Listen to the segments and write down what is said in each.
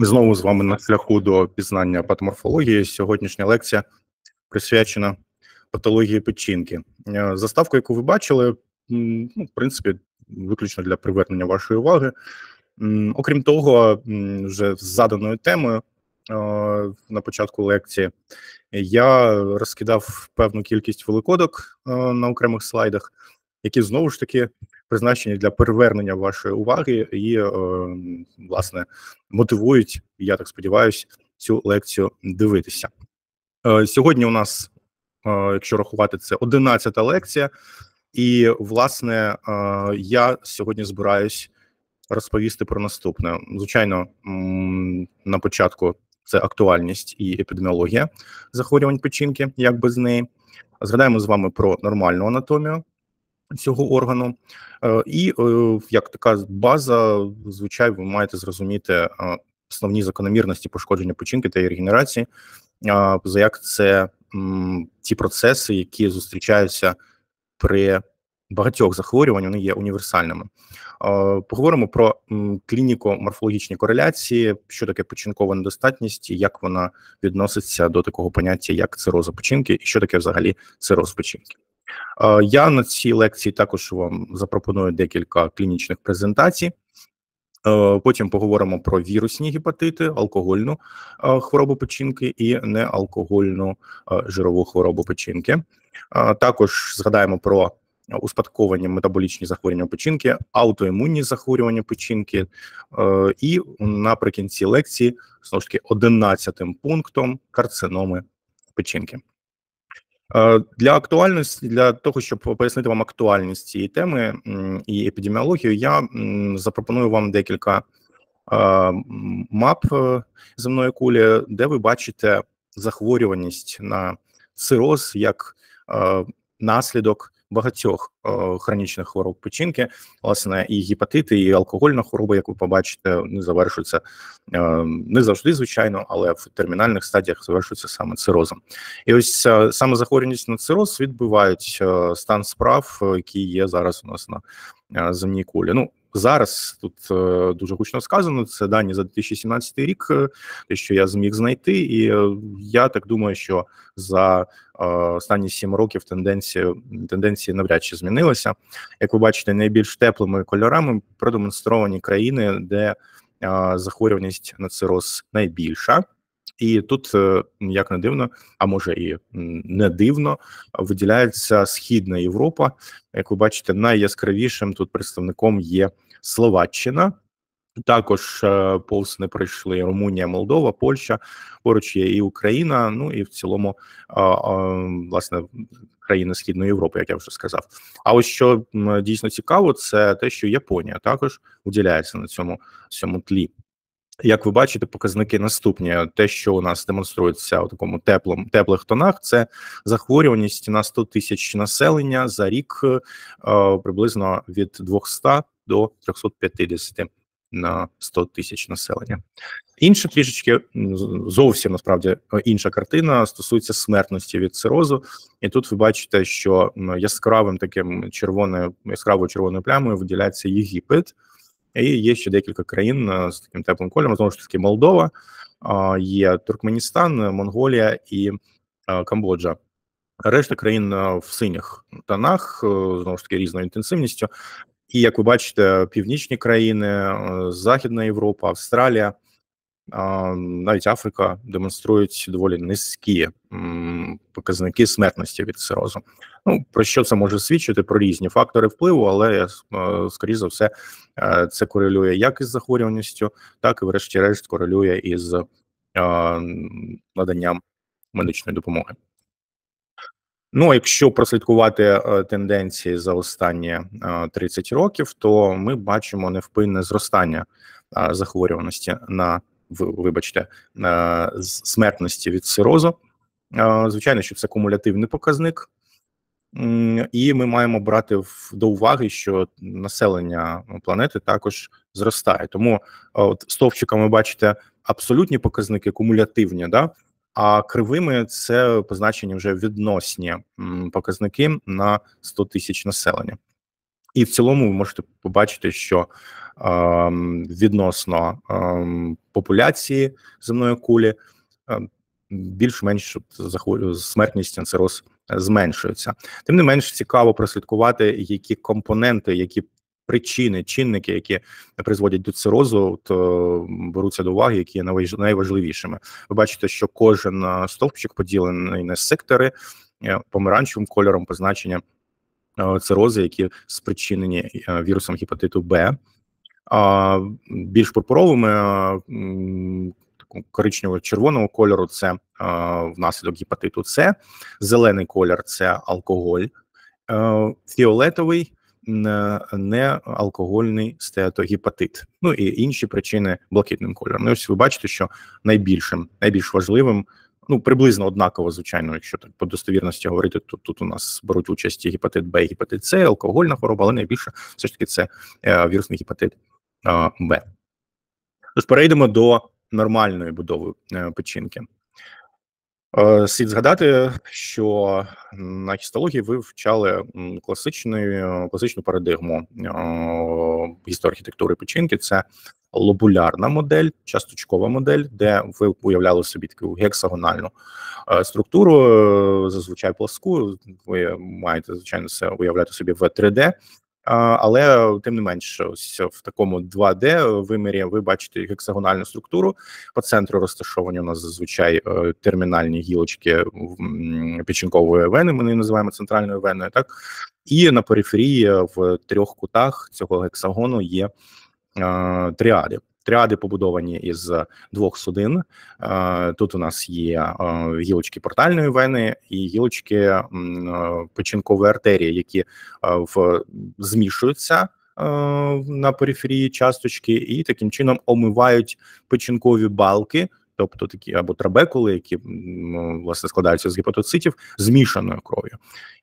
Ми знову з вами на шляху до пізнання патоморфології. Сьогоднішня лекція присвячена патології печінки. Е, заставку, яку ви бачили, ну, в принципі, виключно для привернення вашої уваги. Окрім того, вже з заданою темою е, на початку лекції я розкидав певну кількість великодок е, на окремих слайдах, які знову ж таки призначені для перевернення вашої уваги і е, власне мотивують, я так сподіваюся, цю лекцію дивитися. Е, сьогодні у нас, е, якщо рахувати, це 11-та лекція, і власне я сьогодні збираюсь розповісти про наступне. Звичайно, на початку це актуальність і епідеміологія захворювань печінки, як без неї. Згадаємо з вами про нормальну анатомію, цього органу, е, і е, як така база, звичайно, ви маєте зрозуміти е, основні закономірності пошкодження печінки та її регенерації, за як це ті процеси, які зустрічаються при багатьох захворювань, вони є універсальними. Поговоримо про клініко-морфологічні кореляції, що таке печінкова недостатність, як вона відноситься до такого поняття, як цироза печінки, і що таке взагалі цироз печінки. Е, я на цій лекції також вам запропоную декілька клінічних презентацій. Е, потім поговоримо про вірусні гепатити, алкогольну е, хворобу печінки і неалкогольну жирову хворобу печінки. Також згадаємо про успадковані метаболічні захворювання печінки, аутоімунні захворювання печінки. І наприкінці лекції знову ж таки 11 пунктом карциноми печінки. Е, для актуальності для того, щоб пояснити вам актуальність цієї теми і епідеміологію, я запропоную вам декілька е, мап е, земної кулі, де ви бачите захворюваність на цироз як наслідок багатьох е, хронічних хвороб печінки, власне, і гепатити, і алкогольна хвороба, як ви побачите, не завершуються е, не завжди, звичайно, але в термінальних стадіях завершується саме цирозом. І ось е, саме захворюваність на цироз відбивають е, стан справ, е, який є зараз у нас на е, земній кулі. Ну зараз тут е, дуже гучно сказано. Це дані за 2017 рік, е, те, що я зміг знайти, і е, я так думаю, що за останні сім років тенденція тенденції навряд чи змінилася. Як ви бачите, найбільш теплими кольорами продемонстровані країни, де захворюваність на цироз найбільша. І тут е, як не дивно, а може і не дивно, виділяється східна Європа. Як ви бачите, найяскравішим тут представником є Словаччина. Також е, повз не пройшли Румунія, Молдова, Польща, поруч є і Україна. Ну і в цілому власне країни Східної Європи, як я вже сказав. А ось що дійсно цікаво, це те, що Японія також уділяється на цьому, цьому тлі. Як ви бачите, показники наступні: те, що у нас демонструється у такому теплом теплих тонах, це захворюваність на 100 тисяч населення за рік е, приблизно від 200 до 350 на 100 тисяч населення. Інша трішечки зовсім насправді е, інша картина стосується смертності від цирозу, і тут ви бачите, що яскравим таким червоним яскраво червоною плямою виділяється Єгипет. І є ще декілька країн е, з таким теплим кольором. Знову ж таки, Молдова, е, є Туркменістан, Монголія і е, Камбоджа. Решта країн в синіх тонах знову ж таки різною інтенсивністю. І як ви бачите, північні країни, Західна Європа, Австралія навіть Африка демонструють доволі низькі показники смертності від цирозу. Ну про що це може свідчити? Про різні фактори впливу, але е, е, скоріше за все е, це корелює як із захворюваністю, так і, врешті-решт, корелює із наданням медичної допомоги. Ну, а якщо прослідкувати тенденції за останні 30 років, то ми бачимо невпинне зростання захворюваності на вибачте, е, смертності від сирозу. Е, звичайно, що це кумулятивний показник, і ми маємо брати до уваги, що населення планети також зростає. Тому е, от стовпчиками бачите абсолютні показники, кумулятивні, да? а кривими це позначені вже відносні показники на 100 тисяч населення. І в цілому ви можете побачити, що відносно популяції земної кулі, ем, більш-менш смертність на цироз е, зменшується. Тим не менш цікаво прослідкувати, які компоненти, які причини, чинники, які призводять до цирозу, то е, беруться до уваги, які є найважливішими. Ви бачите, що кожен е, стовпчик поділений на сектори помаранчевим кольором позначення цирози, які спричинені вірусом гепатиту Б більш пурпуровими коричнево-червоного кольору це внаслідок гепатиту С, зелений колір це алкоголь, е, фіолетовий е, неалкогольний стеатогепатит. Ну і інші причини блакитним кольором. Ну, Ось ви бачите, що найбільшим, найбільш важливим. Ну, приблизно однаково, звичайно, якщо так по достовірності говорити, то тут у нас беруть участь і гепатит Б, гепатит С, алкогольна хвороба, але найбільше все ж таки це е, вірусний гепатит Б. Тож перейдемо до нормальної будови е, печінки. Е, слід згадати, що на гістології ви вивчали класичну е, класичну парадигму гістоархітектури печінки. Це лобулярна модель, часточкова модель, де ви уявляли собі таку гексагональну структуру, зазвичай пласку. Ви маєте звичайно це уявляти собі в 3D, але тим не менш, ось в такому 2D вимірі ви бачите гексагональну структуру. По центру розташовані у нас зазвичай е, термінальні гілочки печінкової вени. Ми її називаємо центральною веною. Так і на периферії в трьох кутах цього гексагону є е, тріади тріади побудовані із двох судин. Е, тут у нас є е, гілочки портальної вени і гілочки е, печінкової артерії, які змішуються. На периферії часточки і таким чином омивають печінкові балки, тобто такі або трабекули, які власне складаються з гепатоцитів, змішаною кров'ю,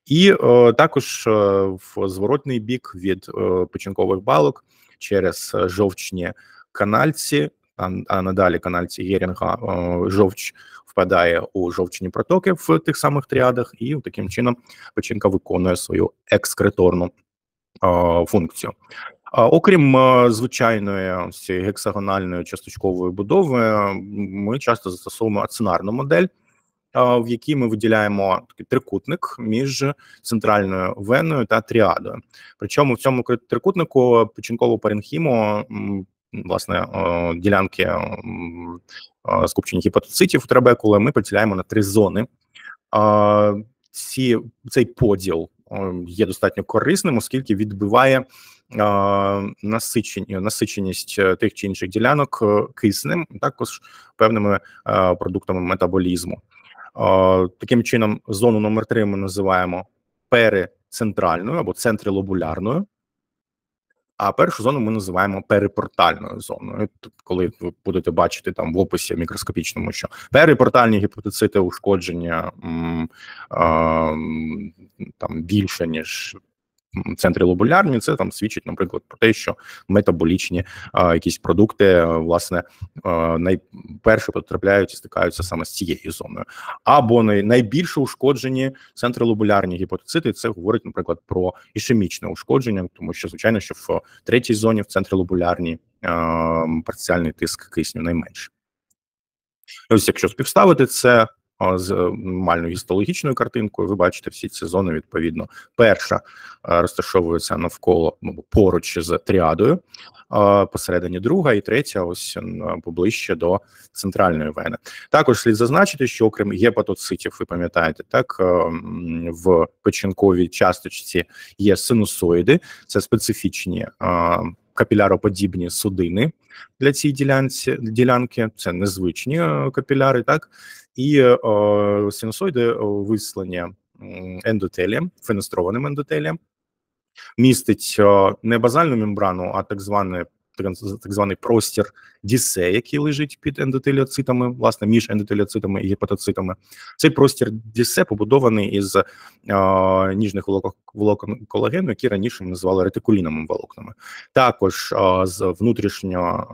і о, також в зворотний бік від о, печінкових балок через жовчні канальці, а надалі канальці Єрінга е, жовч впадає у жовчні протоки в тих самих тріадах, і таким чином печінка виконує свою екскреторну е, функцію. Окрім е, звичайної цієї гексагональної часточкової будови, ми часто застосовуємо ацинарну модель, в якій ми виділяємо такий трикутник між центральною веною та тріадою. Причому в цьому трикутнику печінкову паренхіму власне е, ділянки е, е, скупчення гіпатоцитів у трабекула, ми поділяємо на три зони. Ці, Цей поділ є достатньо корисним, оскільки відбиває насичення насиченість тих чи інших ділянок киснем, також певними продуктами метаболізму. Таким чином, зону номер 3 ми називаємо перицентральною або центрилобулярною. А першу зону ми називаємо перипортальною зоною. Тобто, коли ви будете бачити там в описі мікроскопічному, що перепортальні гіпотецити ушкодження м, а, там більше ніж Центри лобулярні, це там свідчить, наприклад, про те, що метаболічні а, якісь продукти власне а, найперше потрапляють і стикаються саме з цією зоною, або найбільше ушкоджені центри лобулярні гіпотоцити. Це говорить, наприклад, про ішемічне ушкодження, тому що звичайно, що в третій зоні в центрі лобулярні парціальний тиск кисню найменше. Ось, якщо співставити це з е, нормальною гістологічною картинкою. Ви бачите, всі ці зони відповідно перша е, розташовується навколо ну, поруч з тріадою, посередині друга і третя, ось поближче до центральної вени. Також слід зазначити, що окрім гепатоцитів, ви пам'ятаєте, так е, в печінковій часточці є синусоїди, це специфічні. Капіляроподібні судини для цієї ділянці ділянки, це незвичні капіляри, так і е, синусоїди е, вислані ендотелієм, фенестрованим ендотелієм, містить е, не базальну мембрану, а так зване так званий простір Дісе, який лежить під ендотеліоцитами, власне, між ендотеліоцитами і гепатоцитами. Цей простір Дісе побудований із е, ніжних волокон колагену, які раніше ми називали ретикуліновими волокнами. Також е, з внутрішньо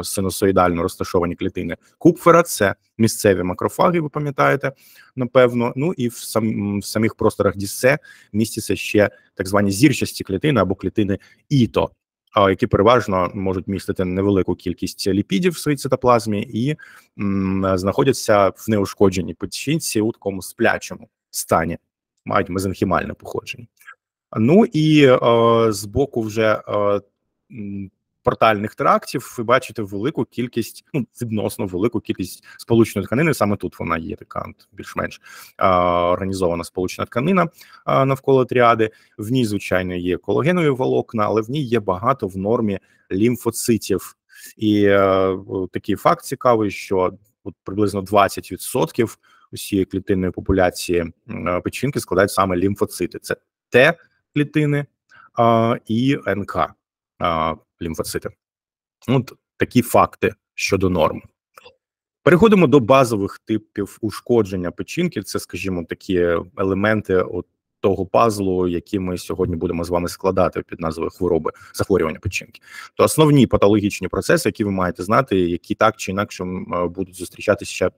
е, синусоїдально розташовані клітини Купфера, це місцеві макрофаги, ви пам'ятаєте, напевно. Ну і в, сам, в самих просторах Дісе містяться ще так звані зірчасті клітини або клітини Іто які переважно можуть містити невелику кількість ліпідів в своїй цитоплазмі і знаходяться в неушкодженій печінці у такому сплячому стані, мають мезенхімальне походження. Ну і е, з боку вже е, портальних терактів, ви бачите велику кількість, ну відносно велику кількість сполучної тканини. Саме тут вона є така більш-менш організована сполучна тканина а, навколо тріади. В ній, звичайно, є кологенові волокна, але в ній є багато в нормі лімфоцитів. І е, такий факт цікавий, що от приблизно 20% усієї клітинної популяції е, печінки складають саме лімфоцити. Це Т клітини е, і НК лімфоцитів. От такі факти щодо норм. Переходимо до базових типів ушкодження печінки. Це, скажімо, такі елементи от того пазлу, який ми сьогодні будемо з вами складати під назвою хвороби захворювання печінки. То основні патологічні процеси, які ви маєте знати, які так чи інакше е, будуть зустрічатися е,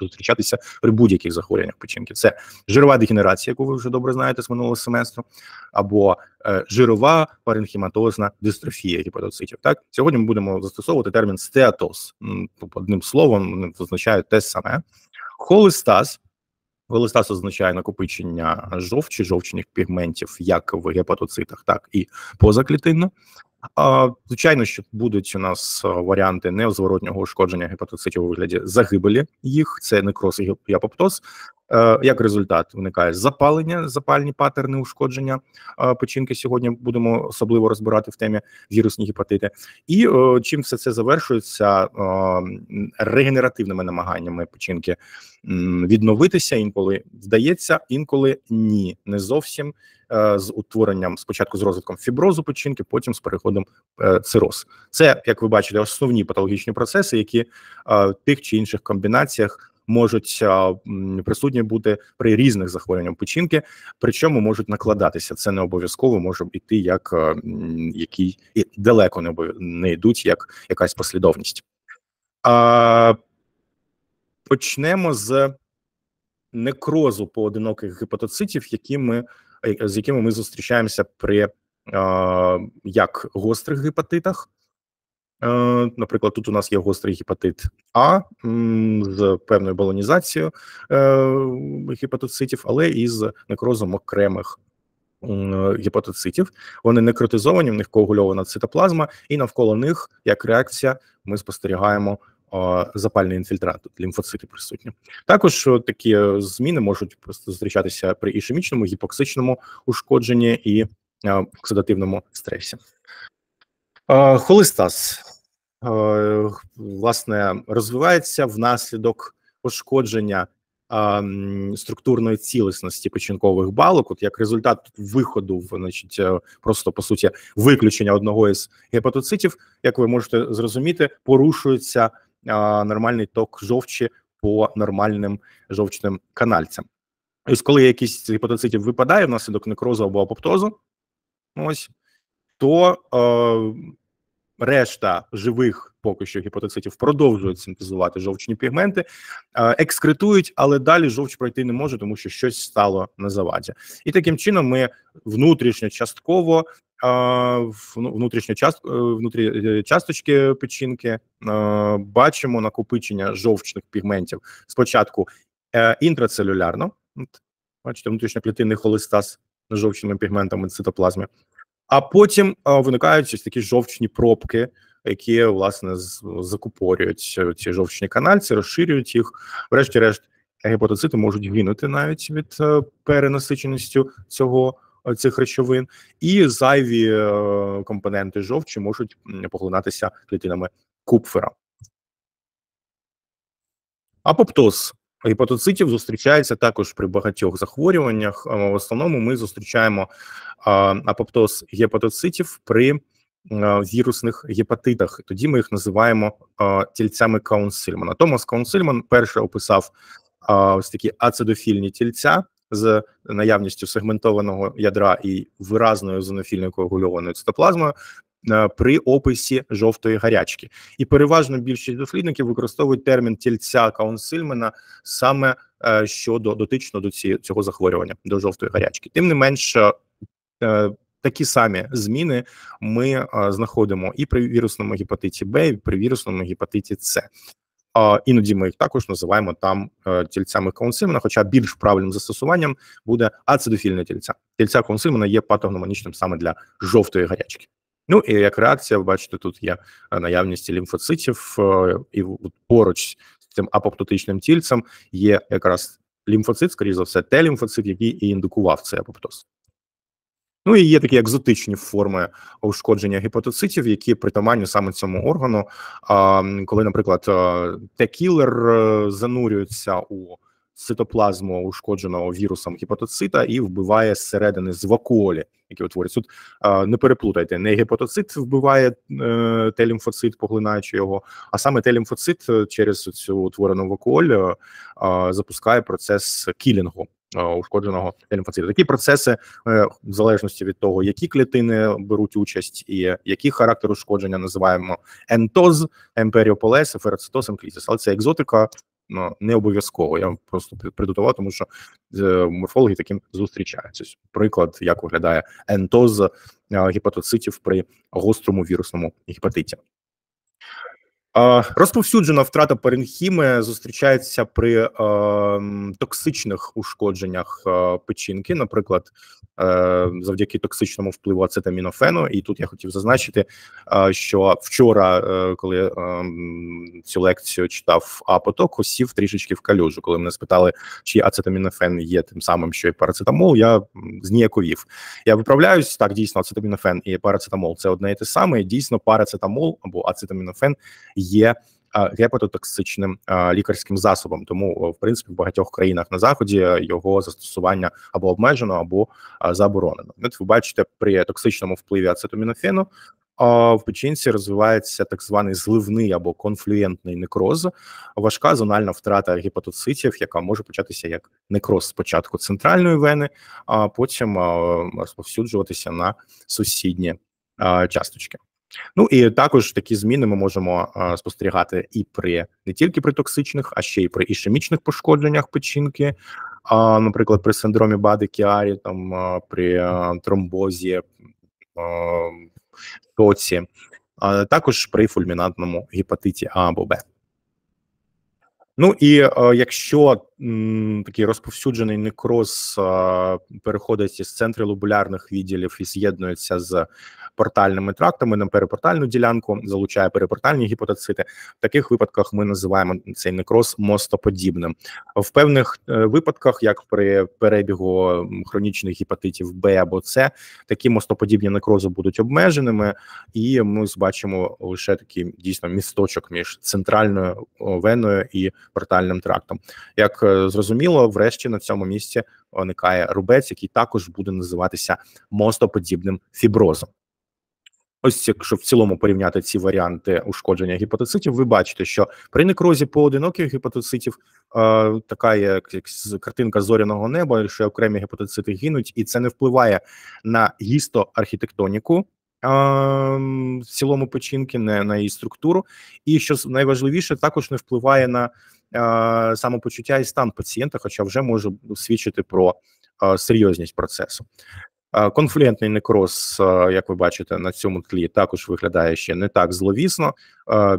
зустрічатися при будь-яких захворюваннях печінки, це жирова дегенерація, яку ви вже добре знаєте з минулого семестру, або е, жирова паренхіматозна дистрофія гіпотоцитів. Так сьогодні ми будемо застосовувати термін стеатоз, тобто одним словом, визначають те саме холестаз. Голистас означає накопичення жовчі, жовчних пігментів, як в гепатоцитах, так і позаклітинно. А, Звичайно, що будуть у нас варіанти неозворотнього ушкодження гепатоцитів у вигляді загибелі їх. Це некроз і апоптоз. Е, як результат виникає запалення, запальні патерни ушкодження е, печінки. Сьогодні будемо особливо розбирати в темі вірусні гепатити. І е, чим все це завершується регенеративними намаганнями печінки відновитися інколи вдається, інколи ні, не зовсім з утворенням спочатку з розвитком фіброзу печінки, потім з переходом цироз. Це як ви бачите, основні патологічні процеси, які в тих чи інших комбінаціях можуть присутні бути при різних захворюваннях печінки, причому можуть накладатися. Це не обов'язково може йти як який і далеко не не йдуть, як якась послідовність. А, Почнемо з некрозу поодиноких гепатоцитів, які ми з якими ми зустрічаємося при а, як гострих гепатитах, Е, наприклад, тут у нас є гострий гепатит А з певною балонізацією е, гепатоцитів, але і з некрозом окремих гепатоцитів. Вони некротизовані, в них коагульована цитоплазма, і навколо них, як реакція, ми спостерігаємо е, запальний інфільтрат, лімфоцити присутні. Також такі зміни можуть зустрічатися при ішемічному, гіпоксичному ушкодженні і оксидативному стресі. Холестаз Е, власне розвивається внаслідок пошкодження структурної цілісності печінкових балок, от як результат виходу, значить, е, просто по суті виключення одного із гепатоцитів, як ви можете зрозуміти, порушується нормальний ток жовчі по нормальним жовчним канальцям. Ось коли якийсь з гепатоцитів випадає внаслідок некрозу або апоптозу, ось то е, решта живих поки що гіпотоцитів продовжують синтезувати жовчні пігменти, е, екскретують, але далі жовч пройти не може, тому що щось стало на заваді. І таким чином ми внутрішньо частково е, ну, внутрішньо част, е, внутрі часточки печінки бачимо накопичення жовчних пігментів. Спочатку інтрацелюлярно, бачите, внутрішньоклітинний холестаз жовчними пігментами цитоплазми, а потім е, виникають ось такі жовчні пробки, які власне закупорюють е, ці жовчні канальці, розширюють їх. Врешті-решт, гепатоцити можуть гинути навіть від е, перенасиченістю цього. Цих речовин і зайві е, компоненти жовчі можуть поглинатися клітинами купфера. Апоптоз Гепатоцитів зустрічається також при багатьох захворюваннях. В основному ми зустрічаємо апоптоз гепатоцитів при вірусних гепатитах. Тоді ми їх називаємо тільцями Каунсильмана. Томас Каунсильман перше описав ось такі ацидофільні тільця з наявністю сегментованого ядра і виразною зонофільно коагульованою цитоплазмою. Е, при описі жовтої гарячки, і переважно більшість дослідників використовують термін тільця каунсильмена саме е, щодо дотично до ці, цього захворювання до жовтої гарячки. Тим не менш, е, такі самі зміни ми знаходимо і при вірусному гепатиті Б, і при вірусному гепатиті С. Іноді ми їх також називаємо там тільцями консимена, хоча більш правильним застосуванням буде ацидофільне тільця. Тільця каунсильмена є патогномонічним саме для жовтої гарячки. Ну і як реакція, ви бачите, тут є е, наявність лімфоцитів, е, і поруч з цим апоптотичним тільцем є якраз лімфоцит, скоріш за все, те лімфоцит, який і індукував цей апоптоз. Ну і є такі екзотичні форми ушкодження гепатоцитів, які притаманні саме цьому органу. Коли, наприклад, е, текілер занурюється у цитоплазму ушкодженого вірусом гепатоцита і вбиває зсередини з вакуолі, які утворюють. Тут не переплутайте, не гепатоцит вбиває е, Т-лімфоцит, поглинаючи його, а саме Т-лімфоцит е, через цю утворену вакуоль е, запускає процес кілінгу. Ушкодженого лімфоциту. такі процеси в залежності від того, які клітини беруть участь, і який характер ушкодження називаємо ентоз, емперіополез, ферацитоз, енклізис. Але це екзотика, Ну, не обов'язково. Я просто прийду того, тому що е, морфологи таким зустрічаються. Приклад, як виглядає ентоз е, гепатоцитів при гострому вірусному гепатиті. Розповсюджена втрата паренхіми зустрічається при е, токсичних ушкодженнях е, печінки, наприклад, е, завдяки токсичному впливу ацетамінофену. І тут я хотів зазначити, що вчора, е, коли е, цю лекцію читав апоток, осів трішечки в калюжу. Коли мене спитали, чи ацетамінофен є тим самим, що і парацетамол, я зніяковів. Я виправляюсь так. Дійсно, ацетамінофен і парацетамол це одне і те саме. Дійсно, парацетамол або ацетамінофен є. Гепатотоксичним лікарським засобом, тому в принципі в багатьох країнах на заході е, його застосування або обмежено, або заборонено. ви бачите, при токсичному впливі ацетомінофену в печінці розвивається так званий зливний або конфлюєнтний некроз, важка зональна втрата гепатоцитів, яка може початися як некроз спочатку центральної вени, а потім розповсюджуватися на сусідні часточки. Ну і також такі зміни ми можемо а, е, спостерігати і при не тільки при токсичних, а ще й при ішемічних пошкодженнях печінки, а, наприклад, при синдромі Бадикіарі, там а, е, при а, е, тромбозі тоці, а також при фульмінантному гепатиті А або Б. Ну і якщо такий розповсюджений некроз переходить із лобулярних відділів і з'єднується з портальними трактами на перепортальну ділянку, залучає перепортальні гіпотоцити. В таких випадках ми називаємо цей некроз мостоподібним. В певних е, випадках, як при перебігу хронічних гіпатитів Б або С, такі мостоподібні некрози будуть обмеженими, і ми бачимо лише такий дійсно місточок між центральною веною і портальним трактом. Як Е, зрозуміло, врешті на цьому місці виникає е, рубець, який також буде називатися мостоподібним фіброзом. Ось, якщо в цілому порівняти ці варіанти ушкодження гіпотоцитів, ви бачите, що при некрозі поодиноких гіпатоцитів, е, така є як картинка зоряного неба, що окремі гіпотоцити гинуть, і це не впливає на гістоархітектоніку е, в цілому печінки, не на її структуру. І що найважливіше, також не впливає на самопочуття і стан пацієнта, хоча вже може свідчити про серйозність процесу. Конфлюентний некроз, як ви бачите, на цьому тлі також виглядає ще не так зловісно.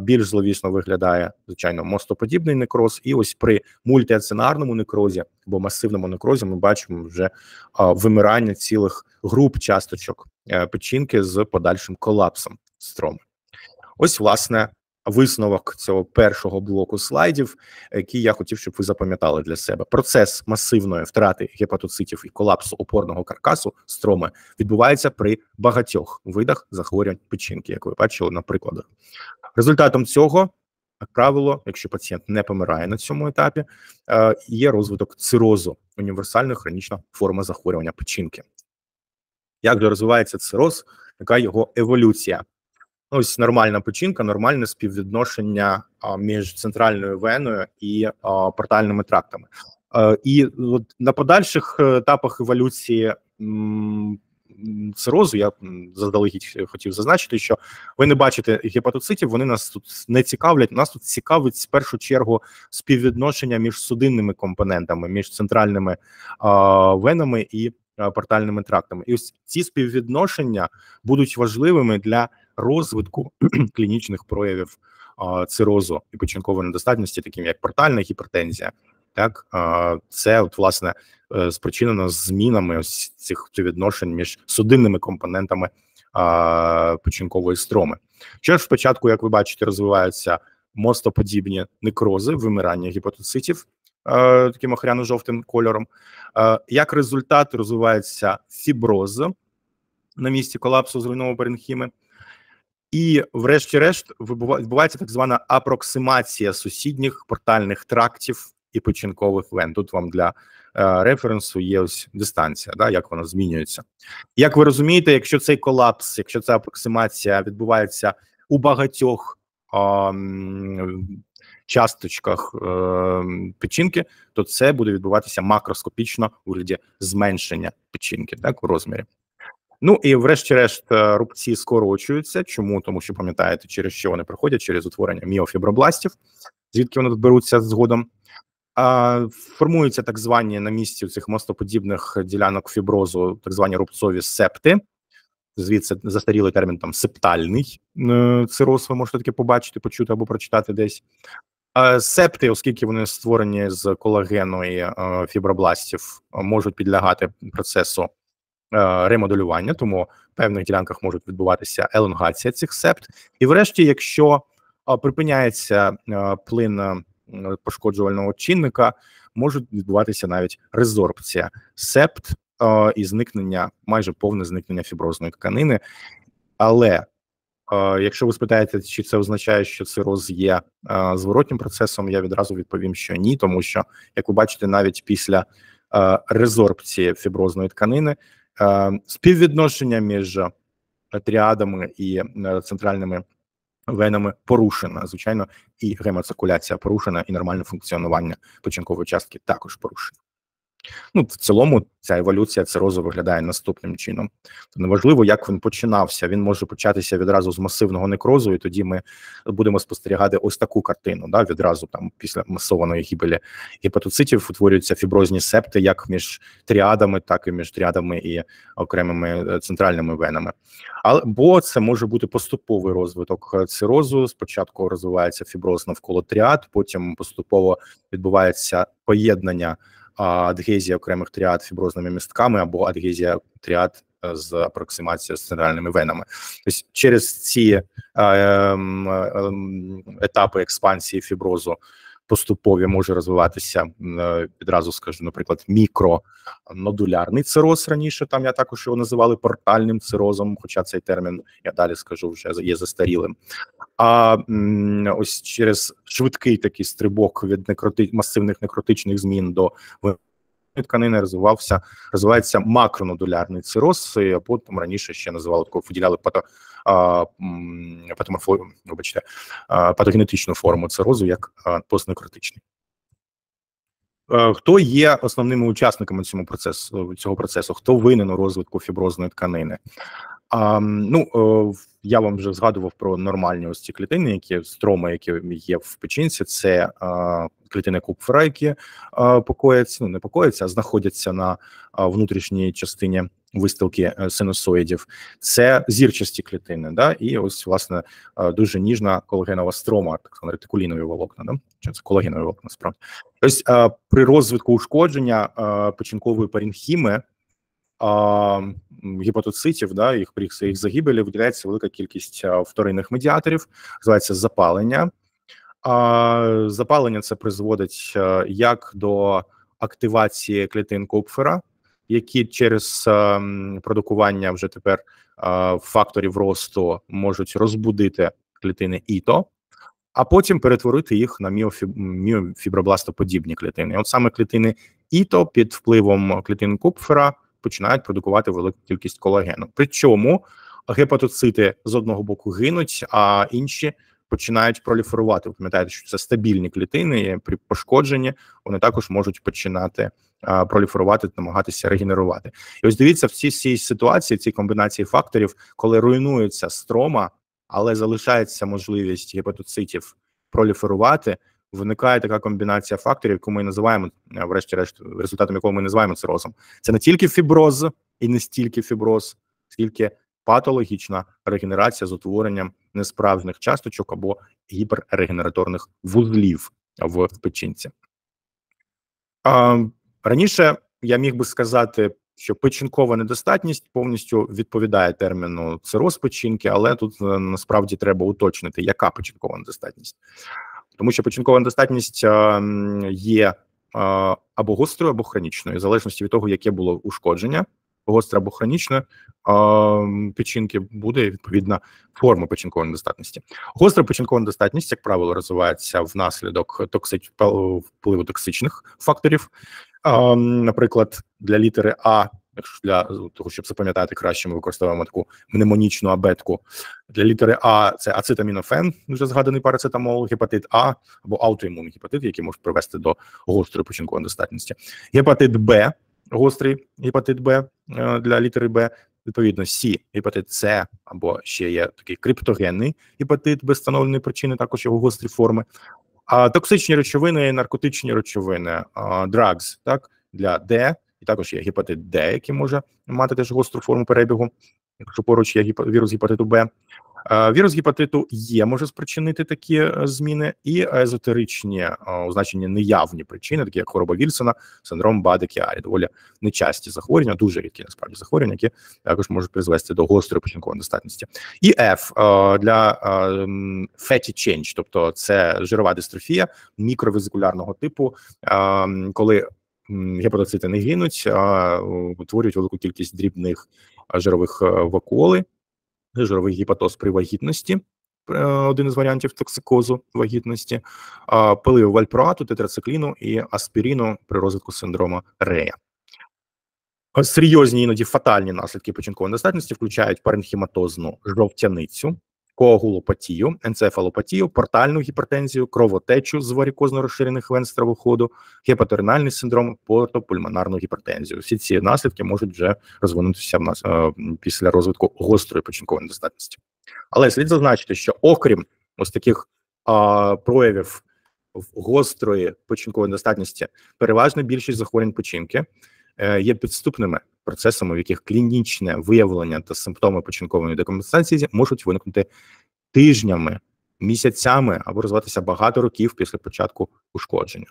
Більш зловісно виглядає звичайно мостоподібний некроз. І ось при мультиацинарному некрозі або масивному некрозі ми бачимо вже вимирання цілих груп часточок е, печінки з подальшим колапсом строму. Ось власне висновок цього першого блоку слайдів, е, який я хотів, щоб ви запам'ятали для себе. Процес масивної втрати гепатоцитів і колапсу опорного каркасу строми відбувається при багатьох видах захворювань печінки, як ви бачили на прикладах. Результатом цього. Як правило, якщо пацієнт не помирає на цьому етапі, е, є розвиток цирозу, універсальна хронічна форма захворювання печінки. Як же розвивається цироз, яка його еволюція? Ну, ось нормальна печінка, нормальне співвідношення між центральною веною і портальними трактами. Е, і от на подальших е, етапах еволюції цирозу я заздалегідь хотів зазначити, що ви не бачите гепатоцитів, вони нас тут не цікавлять. Нас тут цікавить в першу чергу співвідношення між судинними компонентами, між центральними а, венами і а, портальними трактами. І ось ці співвідношення будуть важливими для розвитку клінічних проявів цирозу і печінкової недостатності, таким як портальна гіпертензія. Так, це от власне е, спричинено змінами ось цих відношень між судинними компонентами печінкової строми. Що ж спочатку, як ви бачите, розвиваються мостоподібні некрози, вимирання гіпотоцитів е, таким охряно-жовтим кольором. Е, як результат розвивається фіброз на місці колапсу зруйнованої паренхіми, і, врешті-решт, відбувається так звана апроксимація сусідніх портальних трактів і печінкових вен. Тут вам для е, референсу є ось дистанція, да, як вона змінюється. Як ви розумієте, якщо цей колапс, якщо ця апроксимація відбувається у багатьох е, часточках е, печінки, то це буде відбуватися макроскопічно у вигляді зменшення печінки, так у розмірі. Ну і, врешті-решт, е, рубці скорочуються. Чому тому, що пам'ятаєте, через що вони проходять, через утворення міофібробластів, звідки вони тут беруться згодом. Формуються так звані на місці цих мостоподібних ділянок фіброзу, так звані рубцові септи. Звідси застарілий термін там септальний е, цироз. Ви можете таке побачити, почути або прочитати десь. Септи, оскільки вони створені з колагену і е, фібробластів, можуть підлягати процесу Е, ремоделювання, тому в певних ділянках можуть відбуватися елонгація цих септ. І, врешті, якщо е, припиняється е, плин пошкоджувального чинника, може відбуватися навіть резорбція септ і зникнення, майже повне зникнення фіброзної тканини. Але якщо ви спитаєте, чи це означає, що цироз є зворотнім процесом, я відразу відповім, що ні, тому що як ви бачите, навіть після резорбції фіброзної тканини Е, співвідношення між тріадами і е, центральними венами порушена, звичайно, і гемоциркуляція порушена, і нормальне функціонування печінкової частки також порушено. Ну, в цілому, ця еволюція цирозу виглядає наступним чином. Тобто неважливо, як він починався. Він може початися відразу з масивного некрозу, і тоді ми будемо спостерігати ось таку картину. Да, Відразу там після масованої гібелі гепатоцитів утворюються фіброзні септи, як між тріадами, так і між тріадами і окремими е, центральними венами. Але бо це може бути поступовий розвиток е, цирозу. Спочатку розвивається фіброз навколо тріад, потім поступово відбувається поєднання адгезія окремих тріад фіброзними містками або адгезія тріад е, з апроксимацією з центральними венами. Тобто через ці е, ем, е, ем, етапи експансії фіброзу поступові може розвиватися е, відразу, скажу, наприклад, мікронодулярний цироз. Раніше там я також його називали портальним цирозом, хоча цей термін я далі скажу вже є застарілим. А ось через швидкий такий стрибок від некроти масивних некротичних змін до тканини розвивався, розвивається макронодулярний цироз, або там раніше ще називали такого виділяли пато вибачте, патогенетичну форму цирозу як постнекротичний. Хто є основними учасниками Цього процесу? Хто винен у розвитку фіброзної тканини? А, Ну е, я вам вже згадував про нормальні ось ці клітини, які строми, які є в печінці. Це а, клітини Купфера, які а, покояться, ну не покояться, а знаходяться на внутрішній частині вистилки е, синусоїдів. Це зірчасті клітини, да, і ось власне е, дуже ніжна колагенова строма, так звана ретикулінові волокна. Да? Чи це колагенові волокна справді? Тобто при розвитку ушкодження печінкової парінхіми гіпотоцитів, да їх при їх загибелі виділяється велика кількість вторинних медіаторів, називається запалення. А запалення це призводить як до активації клітин Купфера, які через продукування вже тепер факторів росту можуть розбудити клітини ІТО, а потім перетворити їх на міофібробластоподібні клітини. От саме клітини ІТО під впливом клітин Купфера починають продукувати велику кількість колагену. Причому гепатоцити з одного боку гинуть, а інші починають проліферувати. Ви пам'ятаєте, що це стабільні клітини і при пошкодженні. Вони також можуть починати а, проліферувати, намагатися регенерувати. І ось дивіться, в цій, цій ситуації, цій комбінації факторів, коли руйнується строма, але залишається можливість гепатоцитів проліферувати виникає така комбінація факторів, яку ми називаємо, е, врешті-решт, результатом якого ми називаємо цирозом. Це не тільки фіброз і не стільки фіброз, скільки патологічна регенерація з утворенням несправжніх часточок або гіперрегенераторних вузлів в печінці. А, раніше я міг би сказати. Що печінкова недостатність повністю відповідає терміну цироз печінки, але тут е, насправді треба уточнити, яка печінкова недостатність тому що початкова недостатність є або гострою, або хронічною, в залежності від того, яке було ушкодження, гостра або хронічна печінки буде відповідна форма печінкової недостатності. Гостра печінкова недостатність, як правило, розвивається внаслідок токсич... впливу токсичних факторів. Наприклад, для літери А для е, того, щоб запам'ятати краще, ми використовуємо таку мнемонічну абетку для літери А. Це ацетамінофен, вже згаданий парацетамол, гепатит А або аутоімунний гепатит, який може привести до гострої починкової недостатності. Гепатит Б, гострий гепатит Б е, для літери Б. Відповідно, Сі, гепатит С або ще є такий криптогенний гепатит без встановленої причини, також його гострі форми. А токсичні речовини, наркотичні речовини, drugs, так для Д, і також є гепатит Д, який може мати теж гостру форму перебігу, якщо поруч є вірус гепатиту Б. Е, вірус гепатиту Є е може спричинити такі е, зміни, і езотеричні означені неявні причини, такі як хвороба Вільсона, синдром Бадекіарі, доволі нечасті захворювання, дуже рідкі насправді захворювання, які також можуть призвести до гострої печінкової недостатності. І F для fatty change, тобто це жирова дистрофія мікровезикулярного типу, коли гепатоцити не гинуть, а утворюють велику кількість дрібних жирових е, вакуоли, жировий гіпатоз при вагітності. Е, один із варіантів токсикозу вагітності, пилив вальпроату, тетрацикліну і аспіріну при розвитку синдрома Рея. Серйозні іноді фатальні наслідки починкової недостатності включають паренхіматозну жовтяницю, коагулопатію, енцефалопатію, портальну гіпертензію, кровотечу з варікозно розширених вен стравоходу, гепаторинальний синдром, портопульмонарну гіпертензію. Всі ці наслідки можуть вже розвинутися в нас е, після розвитку гострої починкової недостатності. Але слід зазначити, що окрім ось таких а, проявів гострої починкової недостатності, переважна більшість захворювань починки. Е, є підступними процесами, в яких клінічне виявлення та симптоми починкової декомпенсації можуть виникнути тижнями, місяцями або розвиватися багато років після початку ушкодження.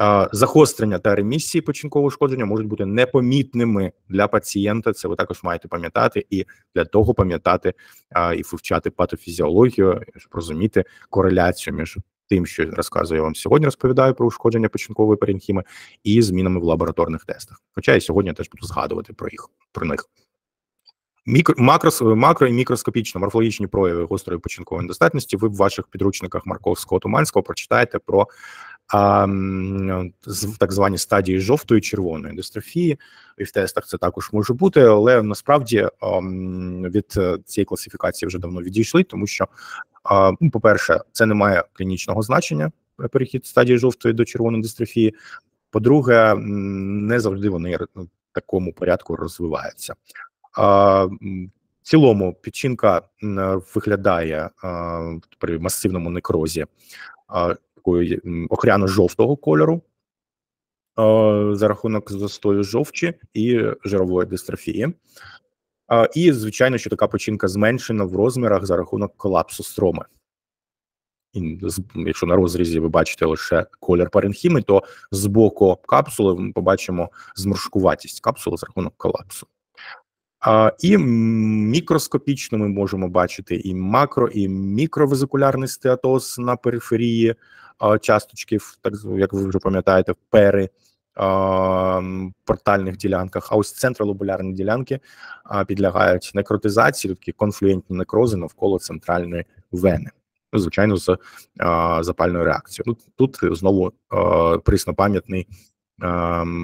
Е, Загострення та ремісії починкового ушкодження можуть бути непомітними для пацієнта. Це ви також маєте пам'ятати і для того пам'ятати е, і вивчати патофізіологію, щоб розуміти кореляцію між тим, що розказую я вам сьогодні, розповідаю про ушкодження печінкової парінхіми і змінами в лабораторних тестах. Хоча я сьогодні теж буду згадувати про їх про них. Мікро, макрос, макро і мікроскопічно морфологічні прояви гострої починкової недостатності. Ви в ваших підручниках Марковського Туманського прочитаєте про так звані стадії жовтої червоної дистрофії, і в тестах це також може бути, але насправді від е, цієї класифікації вже давно відійшли, тому що, ну, по-перше, це не має клінічного значення е, перехід стадії жовтої до червоної дистрофії. По-друге, не завжди вони ну, в такому порядку розвиваються. В цілому печінка виглядає при масивному некрозі такої охряно-жовтого кольору за рахунок застою жовчі і жирової дистрофії. І, звичайно, що така печінка зменшена в розмірах за рахунок колапсу строми. І якщо на розрізі ви бачите лише колір паренхіми, то з боку капсули ми побачимо зморшкуватість капсули за рахунок колапсу. А, І мікроскопічно ми можемо бачити і макро, і мікровезикулярний стеатоз на периферії часточків, так як ви вже пам'ятаєте, в пери портальних ділянках. А ось центролобулярні ділянки підлягають некротизації, такі конфлюентні некрози навколо центральної вени. Ну, звичайно, з запальною реакцією. Тут тут знову приснопам'ятний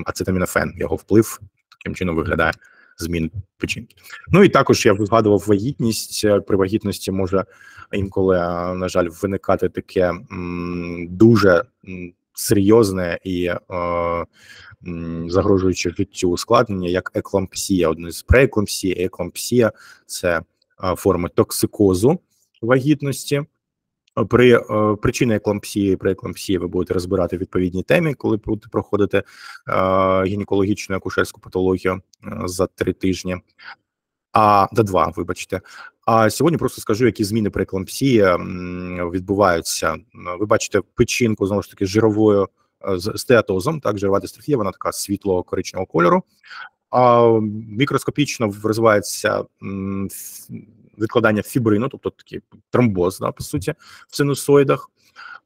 ацетамінофен. Його вплив таким чином виглядає змін печінки. Ну і також я згадував вагітність. Е, при вагітності може інколи, е, на жаль, виникати таке дуже серйозне і е, загрожуючи життю ускладнення, як еклампсія. Одне з прееклампсії, еклампсія це форми токсикозу вагітності. Е, при е, причини еклампсії, при еклампсії ви будете розбирати відповідні темі, коли будете проходити е, гінекологічну акушерську патологію е, за три тижні, а до два, вибачте. А сьогодні просто скажу, які зміни при еклампсії відбуваються. Е, ви бачите печінку знову ж таки жировою е, з стеатозом, так жирова дистрофія, вона така світло-коричневого кольору. А мікроскопічно розвивається відкладання фібрину, тобто такий тромбоз, да, по суті, в синусоїдах,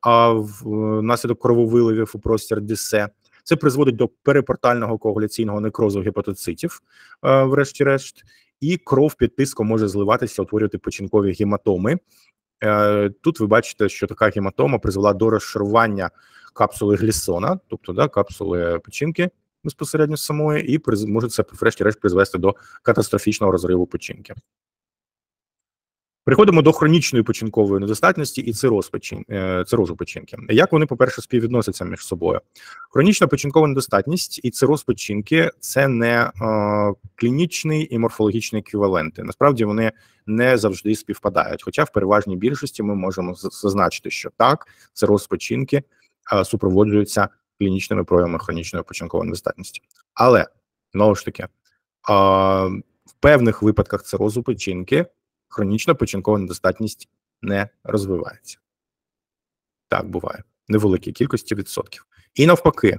а внаслідок е, крововиливів у простір дісе. Це призводить до перепортального коагуляційного некрозу гепатоцитів, е, врешті-решт, і кров під тиском може зливатися, утворювати печінкові гематоми. Е, тут ви бачите, що така гематома призвела до розшарування капсули глісона, тобто да, капсули печінки безпосередньо самої, і може це врешті-решт призвести до катастрофічного розриву печінки. Приходимо до хронічної печінкової недостатності і цирозу е, цироз печінки. Як вони, по-перше, співвідносяться між собою? Хронічна печінкова недостатність і цироз печінки це не е, клінічний і морфологічний еквіваленти. Насправді вони не завжди співпадають. Хоча в переважній більшості ми можемо зазначити, що так, цироз печінки е, супроводжується клінічними проявами хронічної печінкової недостатності. Але знову ж таки, е, в певних випадках цирозу печінки хронічна печінкова недостатність не розвивається. Так буває невеликій кількості відсотків. І навпаки,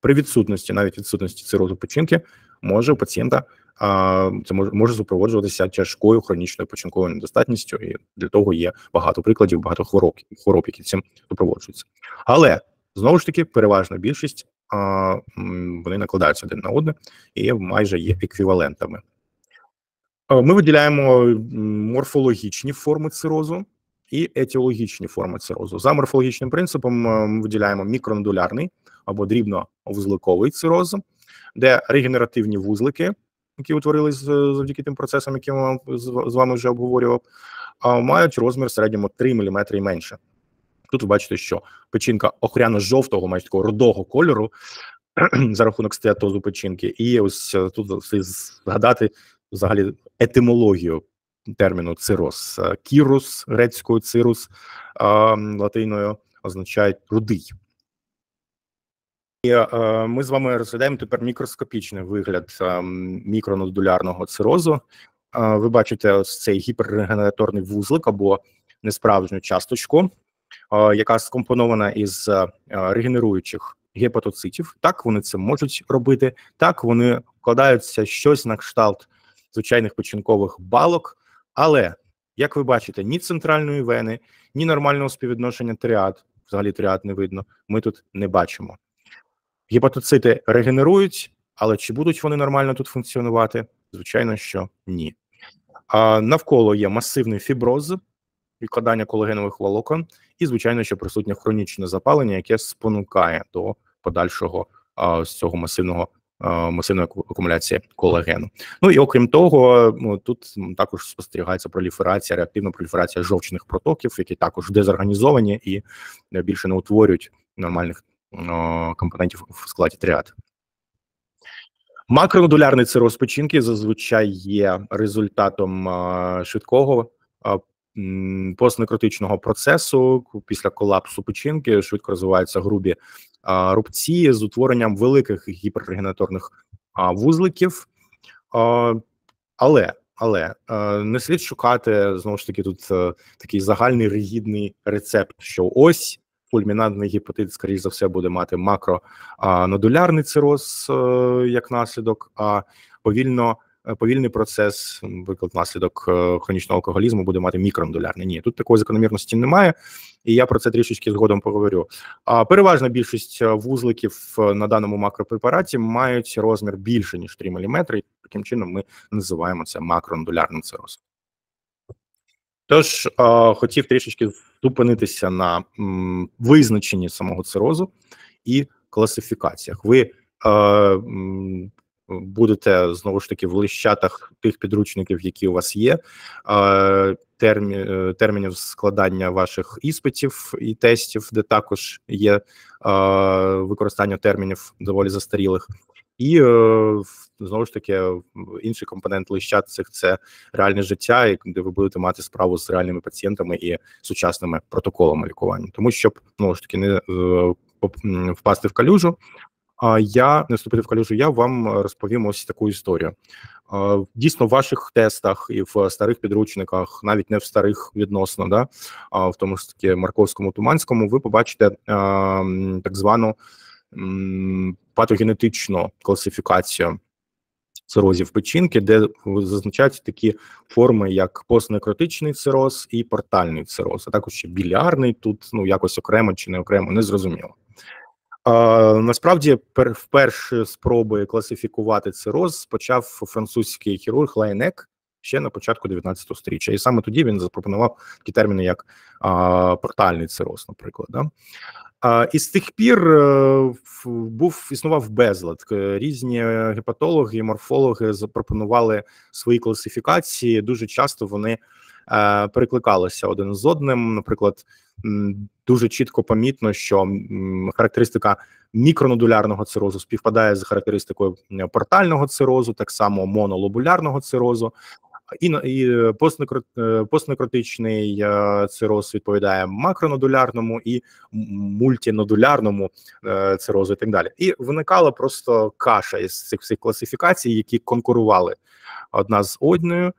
при відсутності, навіть відсутності цирозу печінки, може у пацієнта а, це може може супроводжуватися тяжкою хронічною починковою недостатністю, і для того є багато прикладів, багато хвороб, хвороб які цим супроводжуються. Але знову ж таки, переважна більшість а, вони накладаються один на одне і майже є еквівалентами. Э, ми виділяємо э, морфологічні форми цирозу і етіологічні форми цирозу. За морфологічним принципом э, ми виділяємо мікронодулярний або дрібновузликовий цироз, де регенеративні вузлики, які утворились е, завдяки тим процесам, які я з вами вже обговорював, мають розмір в середньому 3 мм і менше. Тут ви бачите, що печінка охряно-жовтого, майже такого рудого кольору за рахунок стеатозу печінки, і ось е, тут е, згадати. Взагалі етимологію терміну цирос. Е, Кірус грецькою цирус е, латиною означає рудий. І е, ми з вами розглядаємо тепер мікроскопічний вигляд мікронодулярного цирозу. ви бачите ось цей гіперрегенераторний вузлик або несправжню часточку, яка скомпонована із регенеруючих гепатоцитів. Так вони це можуть робити, так вони вкладаються щось на кшталт звичайних печінкових балок. Але як ви бачите, ні центральної вени, ні нормального співвідношення тріад, взагалі тріад не видно, ми тут не бачимо. Гепатоцити регенерують, але чи будуть вони нормально тут функціонувати? Звичайно, що ні. А Навколо є масивний фіброз, відкладання колагенових волокон, і, звичайно, що присутнє хронічне запалення, яке спонукає до подальшого а, з цього масивного Е, масивної акумуляції колагену. Ну і окрім того, ну, тут також спостерігається проліферація, реактивна проліферація жовчних протоків, які також дезорганізовані і більше не утворюють нормальних е, компонентів в складі тріад. Макронодулярний цироз печінки зазвичай є результатом е, швидкого постнекротичного процесу після колапсу печінки швидко розвиваються грубі а, рубці з утворенням великих гіперрегенаторних а, вузликів, а, але але не слід шукати знову ж таки тут е, такий загальний ригідний рецепт, що ось фульмінантний гепатит, скоріш за все, буде мати макронодулярний цироз е, як наслідок, а повільно Е, повільний процес, наприклад, наслідок е, хронічного алкоголізму буде мати мікродолярний. Ні, тут такої закономірності немає, і я про це трішечки згодом поговорю. А переважна більшість е, вузликів на даному макропрепараті мають розмір більше ніж 3 мм, і таким чином ми називаємо це макронодулярним цирозом. Тож хотів трішечки зупинитися на визначенні самого цирозу і класифікаціях. Ви будете знову ж таки в лищатах тих підручників, які у вас є, термі, е, термінів складання ваших іспитів і тестів, де також є використання термінів доволі застарілих. І е, знову ж таки е, інший компонент лищат цих це реальне життя, де ви будете мати справу з реальними пацієнтами і сучасними протоколами лікування, тому щоб знову ж таки не впасти в калюжу, а я не вступити в калюжу, я вам е, розповім ось таку історію. Е, дійсно, в ваших тестах і в старих підручниках, навіть не в старих відносно, да, в тому ж таки Марковському Туманському, ви побачите е, так звану патогенетичну класифікацію цирозів печінки, де зазначаються такі форми, як постнекротичний цироз і портальний цироз, а також ще білярний. Тут ну якось окремо чи не окремо, незрозуміло. Насправді, вперше спроби класифікувати цироз почав французький хірург Лайнек ще на початку 19 століття. І саме тоді він запропонував такі терміни, як а, портальний цироз, наприклад. Да? А, І з тих пір е, був існував безлад. Е, різні гепатологи, морфологи запропонували свої класифікації. Дуже часто вони Е, перекликалися один з одним. Наприклад, дуже чітко помітно, що характеристика мікронодулярного цирозу співпадає з характеристикою портального цирозу, так само монолобулярного цирозу. І і е, постнекротичний е, цироз відповідає макронодулярному і мультинодулярному цирозу, і так далі. І виникала просто каша із цих всіх класифікацій, які конкурували одна з одною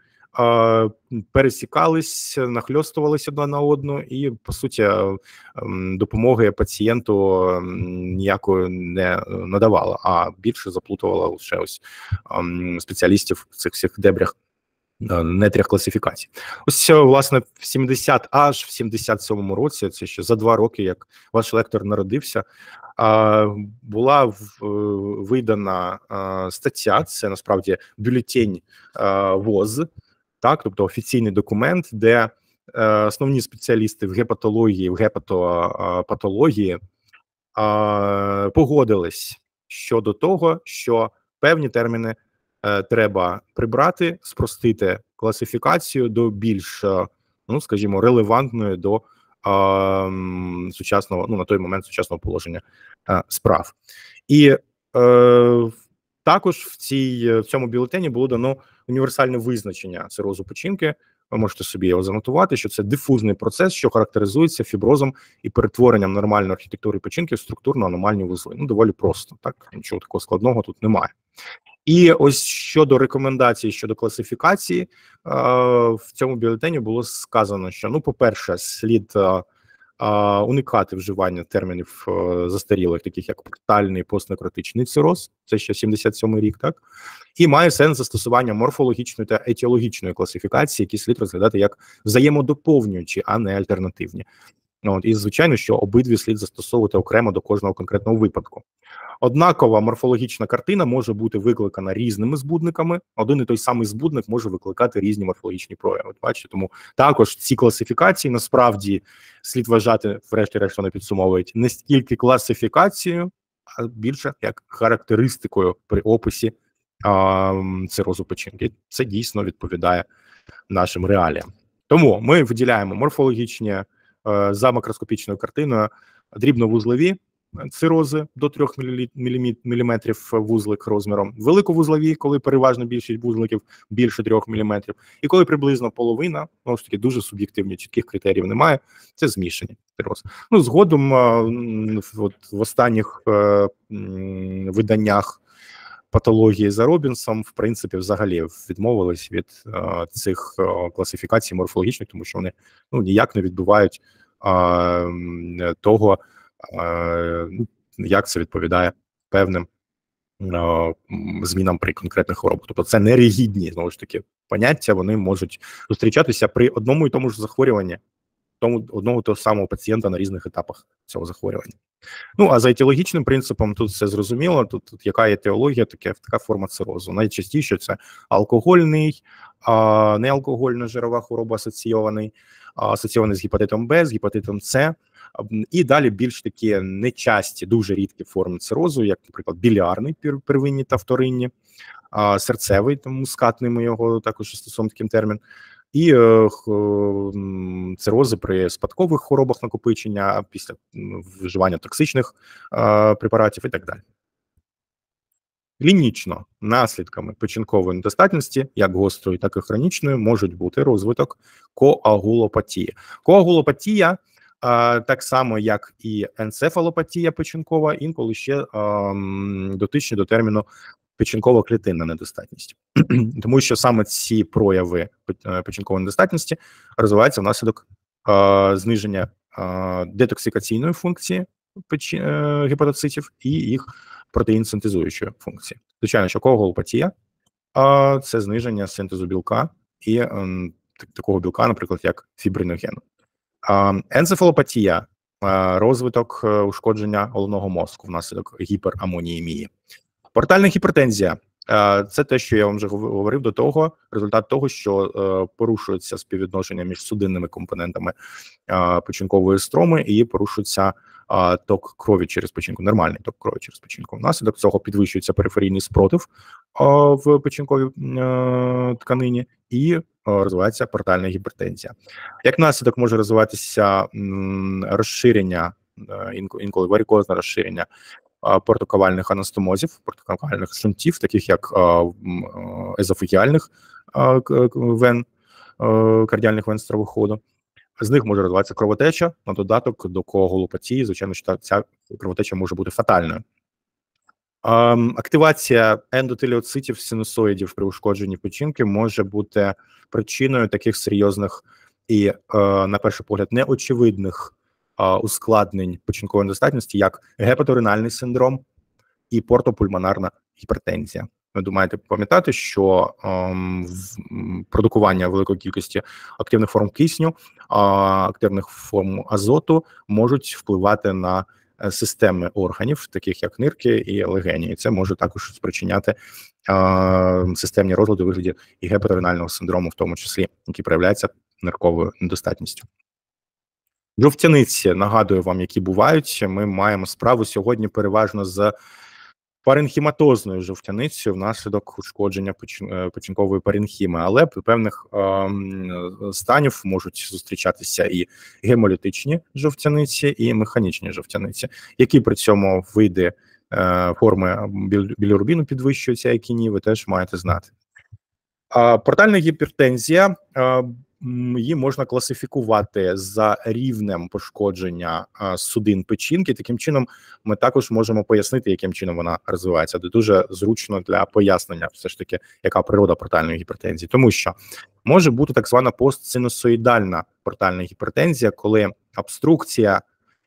пересікались, нахльостувалися одна на одну, і по суті допомоги пацієнту ніякої не е, надавала, а більше заплутувала лише ось спеціалістів в цих всіх дебрях. Е, Нетрях класифікацій. Ось е, власне в 70 аж в 77-му році, це ще за два роки, як ваш лектор народився, була видана стаття. Це насправді бюлетень ВОЗ так, тобто офіційний документ, де е, основні спеціалісти в гепатології, в гепатопатології е, погодились щодо того, що певні терміни е, треба прибрати, спростити класифікацію до більш, е, ну скажімо, релевантної до сучасного, ну на той момент сучасного положення е, справ і. Е, також в цій е, в цьому бюлетені було дано універсальне визначення цирозу печінки. Ви можете собі його занотувати, що це дифузний процес, що характеризується фіброзом і перетворенням нормальної архітектури печінки в структурно аномальні вузли. Ну доволі просто так нічого такого складного тут немає. І ось щодо рекомендацій щодо класифікації, е, в цьому бюлетені було сказано, що ну, по-перше, слід е, уникати вживання термінів е, застарілих, таких як портальний постнекротичний цироз, це ще 77-й рік, так і має сенс застосування морфологічної та етіологічної класифікації, які слід розглядати як взаємодоповнюючі, а не альтернативні. От, І звичайно, що обидві слід застосовувати окремо до кожного конкретного випадку. Однакова морфологічна картина може бути викликана різними збудниками. Один і той самий збудник може викликати різні морфологічні прояви. От, бачите, тому також ці класифікації насправді слід вважати, врешті-решт вони підсумовують не стільки класифікацією, а більше як характеристикою при описі а, цирозу печінки. Це дійсно відповідає нашим реаліям. Тому ми виділяємо морфологічні. Е, за макроскопічною картиною дрібновузлові е, цирози до 3 мм е, вузлик розміром, великовузлові, коли переважно більшість вузликів більше 3 мм, і коли приблизно половина, ну ж таки дуже суб'єктивні, чітких критеріїв немає. Це змішані цирози. Ну згодом от в останніх виданнях патології за Робінсом, в принципі, взагалі відмовились від е, цих е, класифікацій морфологічних, тому що вони ну ніяк не відбувають е, того, ну, як це відповідає певним е, змінам при конкретних хворобах. Тобто це не ригідні, знову ж таки поняття, вони можуть зустрічатися при одному і тому ж захворюванні тому одного того самого пацієнта на різних етапах цього захворювання. Ну а за етіологічним принципом тут все зрозуміло. Тут, тут яка є теологія, така, форма цирозу. Найчастіше це алкогольний, а, неалкогольна жирова хвороба асоційований, асоційований з гепатитом Б, з гепатитом С. І далі більш такі нечасті, дуже рідкі форми цирозу, як, наприклад, білярний первинні та вторинні, серцевий, тому скатнемо його також стосовно таким термін, і е, е, цирози при спадкових хворобах накопичення після вживання токсичних е, препаратів і так далі. Клінічно наслідками печінкової недостатності, як гострої, так і хронічної, можуть бути розвиток коагулопатії. Коагулопатія, так само як і енцефалопатія печінкова, інколи ще ем, дотичні до терміну печінкова клітинна недостатність, тому що саме ці прояви е, печінкової недостатності розвиваються внаслідок е, зниження е, детоксикаційної функції печі, е, гепатоцитів і їх протеїн-синтезуючої функції. Звичайно, що коголопатія е, – це зниження синтезу білка і е, такого білка, наприклад, як фібриноген. Енцефалопатія розвиток ушкодження головного мозку внаслідок гіперамоніємії. Портальна гіпертензія е, це те, що я вам вже говорив до того. Результат того, що е, порушується співвідношення між судинними компонентами е, печінкової строми, і порушується ток крові через печінку, нормальний ток крові через печінку. Внаслідок цього підвищується периферійний спротив в печінковій тканині і розвивається портальна гіпертензія. Як наслідок може розвиватися розширення інколи варікозне розширення портокавальних анастомозів, портокавальних шунтів, таких як езофагіальних вен, кардіальних вен стравоходу. З них може розвиватися кровотеча на додаток до коагулопатії. Звичайно, що ця кровотеча може бути фатальною. Активація ендотеліоцитів синусоїдів при ушкодженні печінки може бути причиною таких серйозних і, е, на перший погляд, неочевидних ускладнень печінкової недостатності, як гепаторинальний синдром і портопульмонарна гіпертензія. Ви думаєте пам'ятати, що ем, продукування великої кількості активних форм кисню, а активних форм азоту можуть впливати на е, системи органів, таких як нирки і легені, і це може також спричиняти е, системні розлади у вигляді і гепаторинального синдрому, в тому числі, який проявляється нирковою недостатністю. Жовтяниці нагадую вам, які бувають. Ми маємо справу сьогодні переважно з паренхіматозною жовтяницею внаслідок ушкодження е, печінкової паренхіми, але при певних ем, станів можуть зустрічатися і гемолітичні жовтяниці, і механічні жовтяниці, які при цьому види е, форми білірубіну підвищуються, які ні, ви теж маєте знати. Портальна гіпертензія е, її можна класифікувати за рівнем пошкодження судин печінки. Таким чином, ми також можемо пояснити, яким чином вона розвивається. Це дуже зручно для пояснення, все ж таки, яка природа портальної гіпертензії, тому що може бути так звана постсиносоїдальна портальна гіпертензія, коли обструкція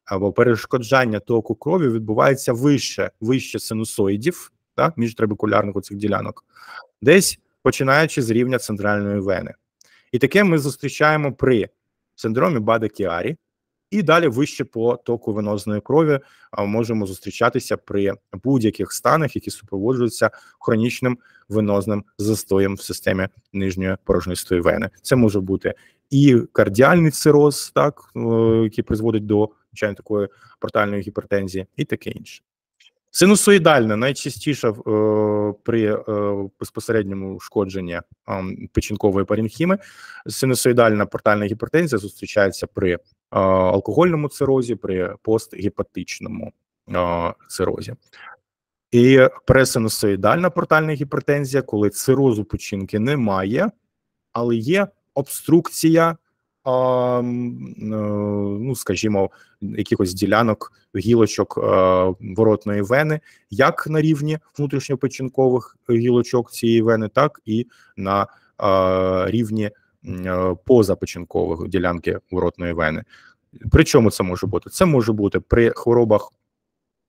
або перешкоджання току крові відбувається вище вище синусоїдів та між у цих ділянок, десь починаючи з рівня центральної вени. І таке ми зустрічаємо при синдромі бада кіарі і далі вище по току венозної крові можемо зустрічатися при будь-яких станах, які супроводжуються хронічним венозним застоєм в системі нижньої порожнистої вени. Це може бути і кардіальний цироз, так е, який призводить до звичайно такої портальної гіпертензії, і таке інше. Синусоїдальна найчастіше е, при е, безпосередньому ушкодженні е, печінкової парінхіми. Синусоїдальна портальна гіпертензія зустрічається при е, алкогольному цирозі, при постгепатичному е, цирозі. І пресинусоїдальна портальна гіпертензія, коли цирозу печінки немає, але є обструкція Е, ну скажімо, якихось ділянок гілочок е, воротної вени, як на рівні внутрішньопечінкових гілочок цієї вени, так і на е, рівні позапечінкових ділянки воротної вени. При чому це може бути? Це може бути при хворобах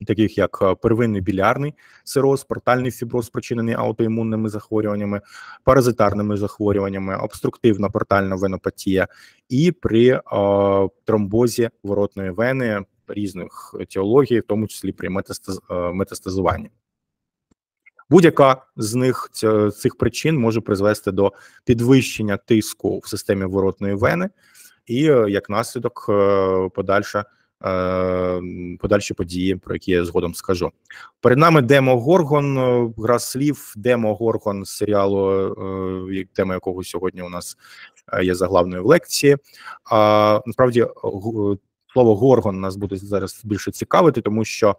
таких як е, первинний білярний сироз, портальний фіброз, спричинений аутоімунними захворюваннями, паразитарними захворюваннями, обструктивна портальна венопатія, і при о, е, тромбозі воротної вени різних етіологій, в тому числі при метастаз, е, метастазуванні. Будь-яка з них цих причин може призвести до підвищення тиску в системі воротної вени, і як наслідок подальша Ем, подальші події, про які я згодом скажу. Перед нами Демо Горгон, е, гра слів, Демо Горгон з серіалу, е, тема якого сьогодні у нас е, є заглавною в лекції. А насправді слово Горгон нас буде зараз більше цікавити, тому що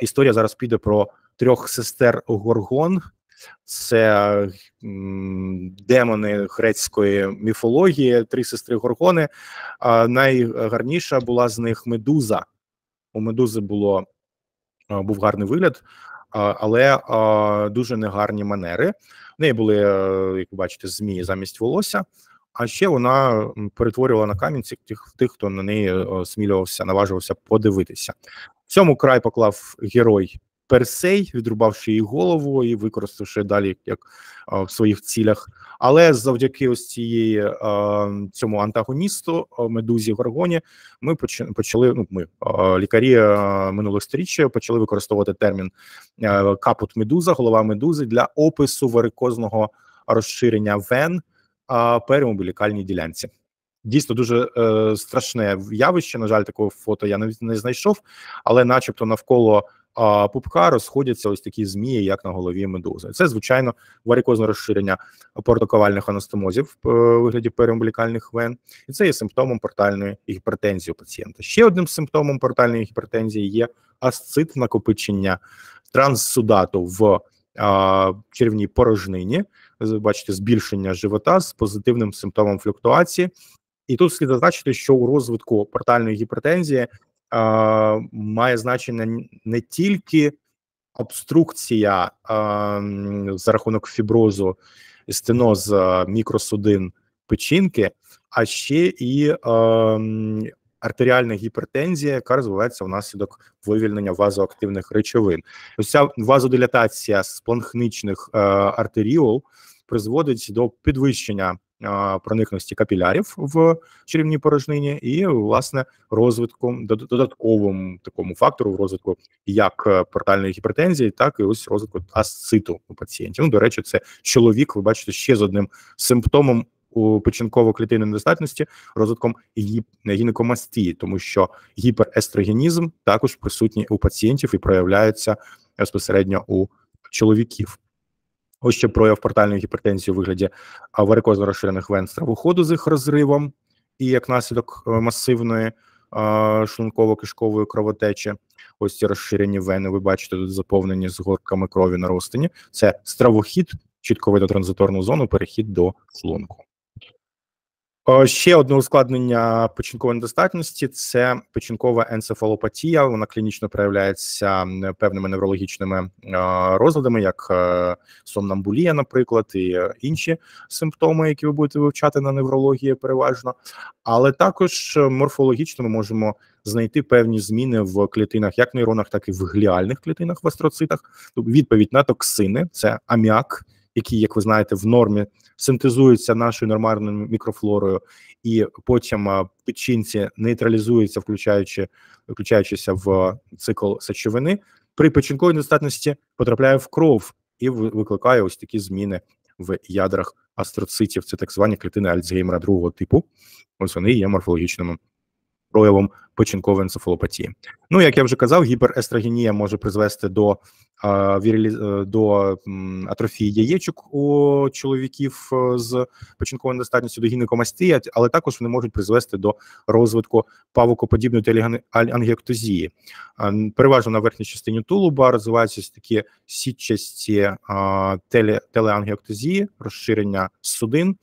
історія зараз піде про трьох сестер Горгон, це демони грецької міфології, три сестри Горгони. А найгарніша була з них медуза. У медузи було був гарний вигляд, але дуже негарні манери. В неї були, е, як ви бачите, змії замість волосся. А ще вона перетворювала на камінці тих, тих, хто на неї е, смілювався, наважувався подивитися. В цьому край поклав герой Персей, відрубавши її голову і використавши далі як а, в своїх цілях. Але завдяки ось цієї цьому антагоністу медузі Горгоні, ми почали. Ну, ми лікарі минулих сторіччя почали використовувати термін капут медуза, голова медузи для опису варикозного розширення вен перемобілікальній ділянці. Дійсно дуже е, страшне явище. На жаль, такого фото я не, не знайшов, але, начебто, навколо а, пупка розходяться ось такі змії, як на голові медузи. Це звичайно варикозне розширення портоковальних анастомозів в е, вигляді переумблікальних вен, і це є симптомом портальної гіпертензії у пацієнта. Ще одним симптомом портальної гіпертензії є асцит накопичення транссудату в а, червній порожнині. Бачите, збільшення живота з позитивним симптомом флюктуації. І тут слід зазначити, що у розвитку портальної гіпертензії має значення не тільки обструкція за рахунок фіброзу стеноз мікросудин печінки, а ще і артеріальна гіпертензія, яка розвивається внаслідок вивільнення вазоактивних речовин. Ось ця вазодилатація спланхничних е, артеріол призводить до підвищення проникності капілярів в чарівній порожнині, і власне розвитком додатковому такому фактору в розвитку як э, портальної гіпертензії, так і ось розвитку аситу у пацієнтів. Ну, До речі, це чоловік. Ви бачите, ще з одним симптомом у печінково клітинної недостатності розвитком гінекомастії, тому що гіперестрогенізм також присутній у пацієнтів і проявляється безпосередньо у чоловіків. Ось ще прояв портальної гіпертензії у вигляді варикозно розширених вен стравоходу з їх розривом, і як наслідок е, масивної е, шлунково-кишкової кровотечі. Ось ці розширені вени, ви бачите, тут заповнені згорками крові на розтині. Це стравохід, чітко видно транзиторну зону, перехід до шлунку. Е, ще одне ускладнення печінкової недостатності це печінкова енцефалопатія. Вона клінічно проявляється певними неврологічними е, розладами, як е, сомнамбулія, наприклад, і інші симптоми, які ви будете вивчати на неврології, переважно, але також морфологічно ми можемо знайти певні зміни в клітинах, як нейронах, так і в гліальних клітинах в астроцитах. Тобто відповідь на токсини це аміак які, як ви знаєте, в нормі синтезуються нашою нормальною мікрофлорою, і потім печінці нейтралізуються, включаючи включаючися в цикл сечовини. При печінковій недостатності потрапляє в кров і викликає ось такі зміни в ядрах астроцитів. Це так звані клітини Альцгеймера другого типу. Ось вони є морфологічними проявом печінкової енцефалопатії. Ну, як я вже казав, гіперестрогенія може призвести до е, до атрофії яєчок у чоловіків е, з печінковою недостатністю, до гінекомастії, але також вони можуть призвести до розвитку павукоподібної теліангектозії. Переважно на верхній частині тулуба розвиваються такі сітчасті телі, телеангіоктозії, розширення судин.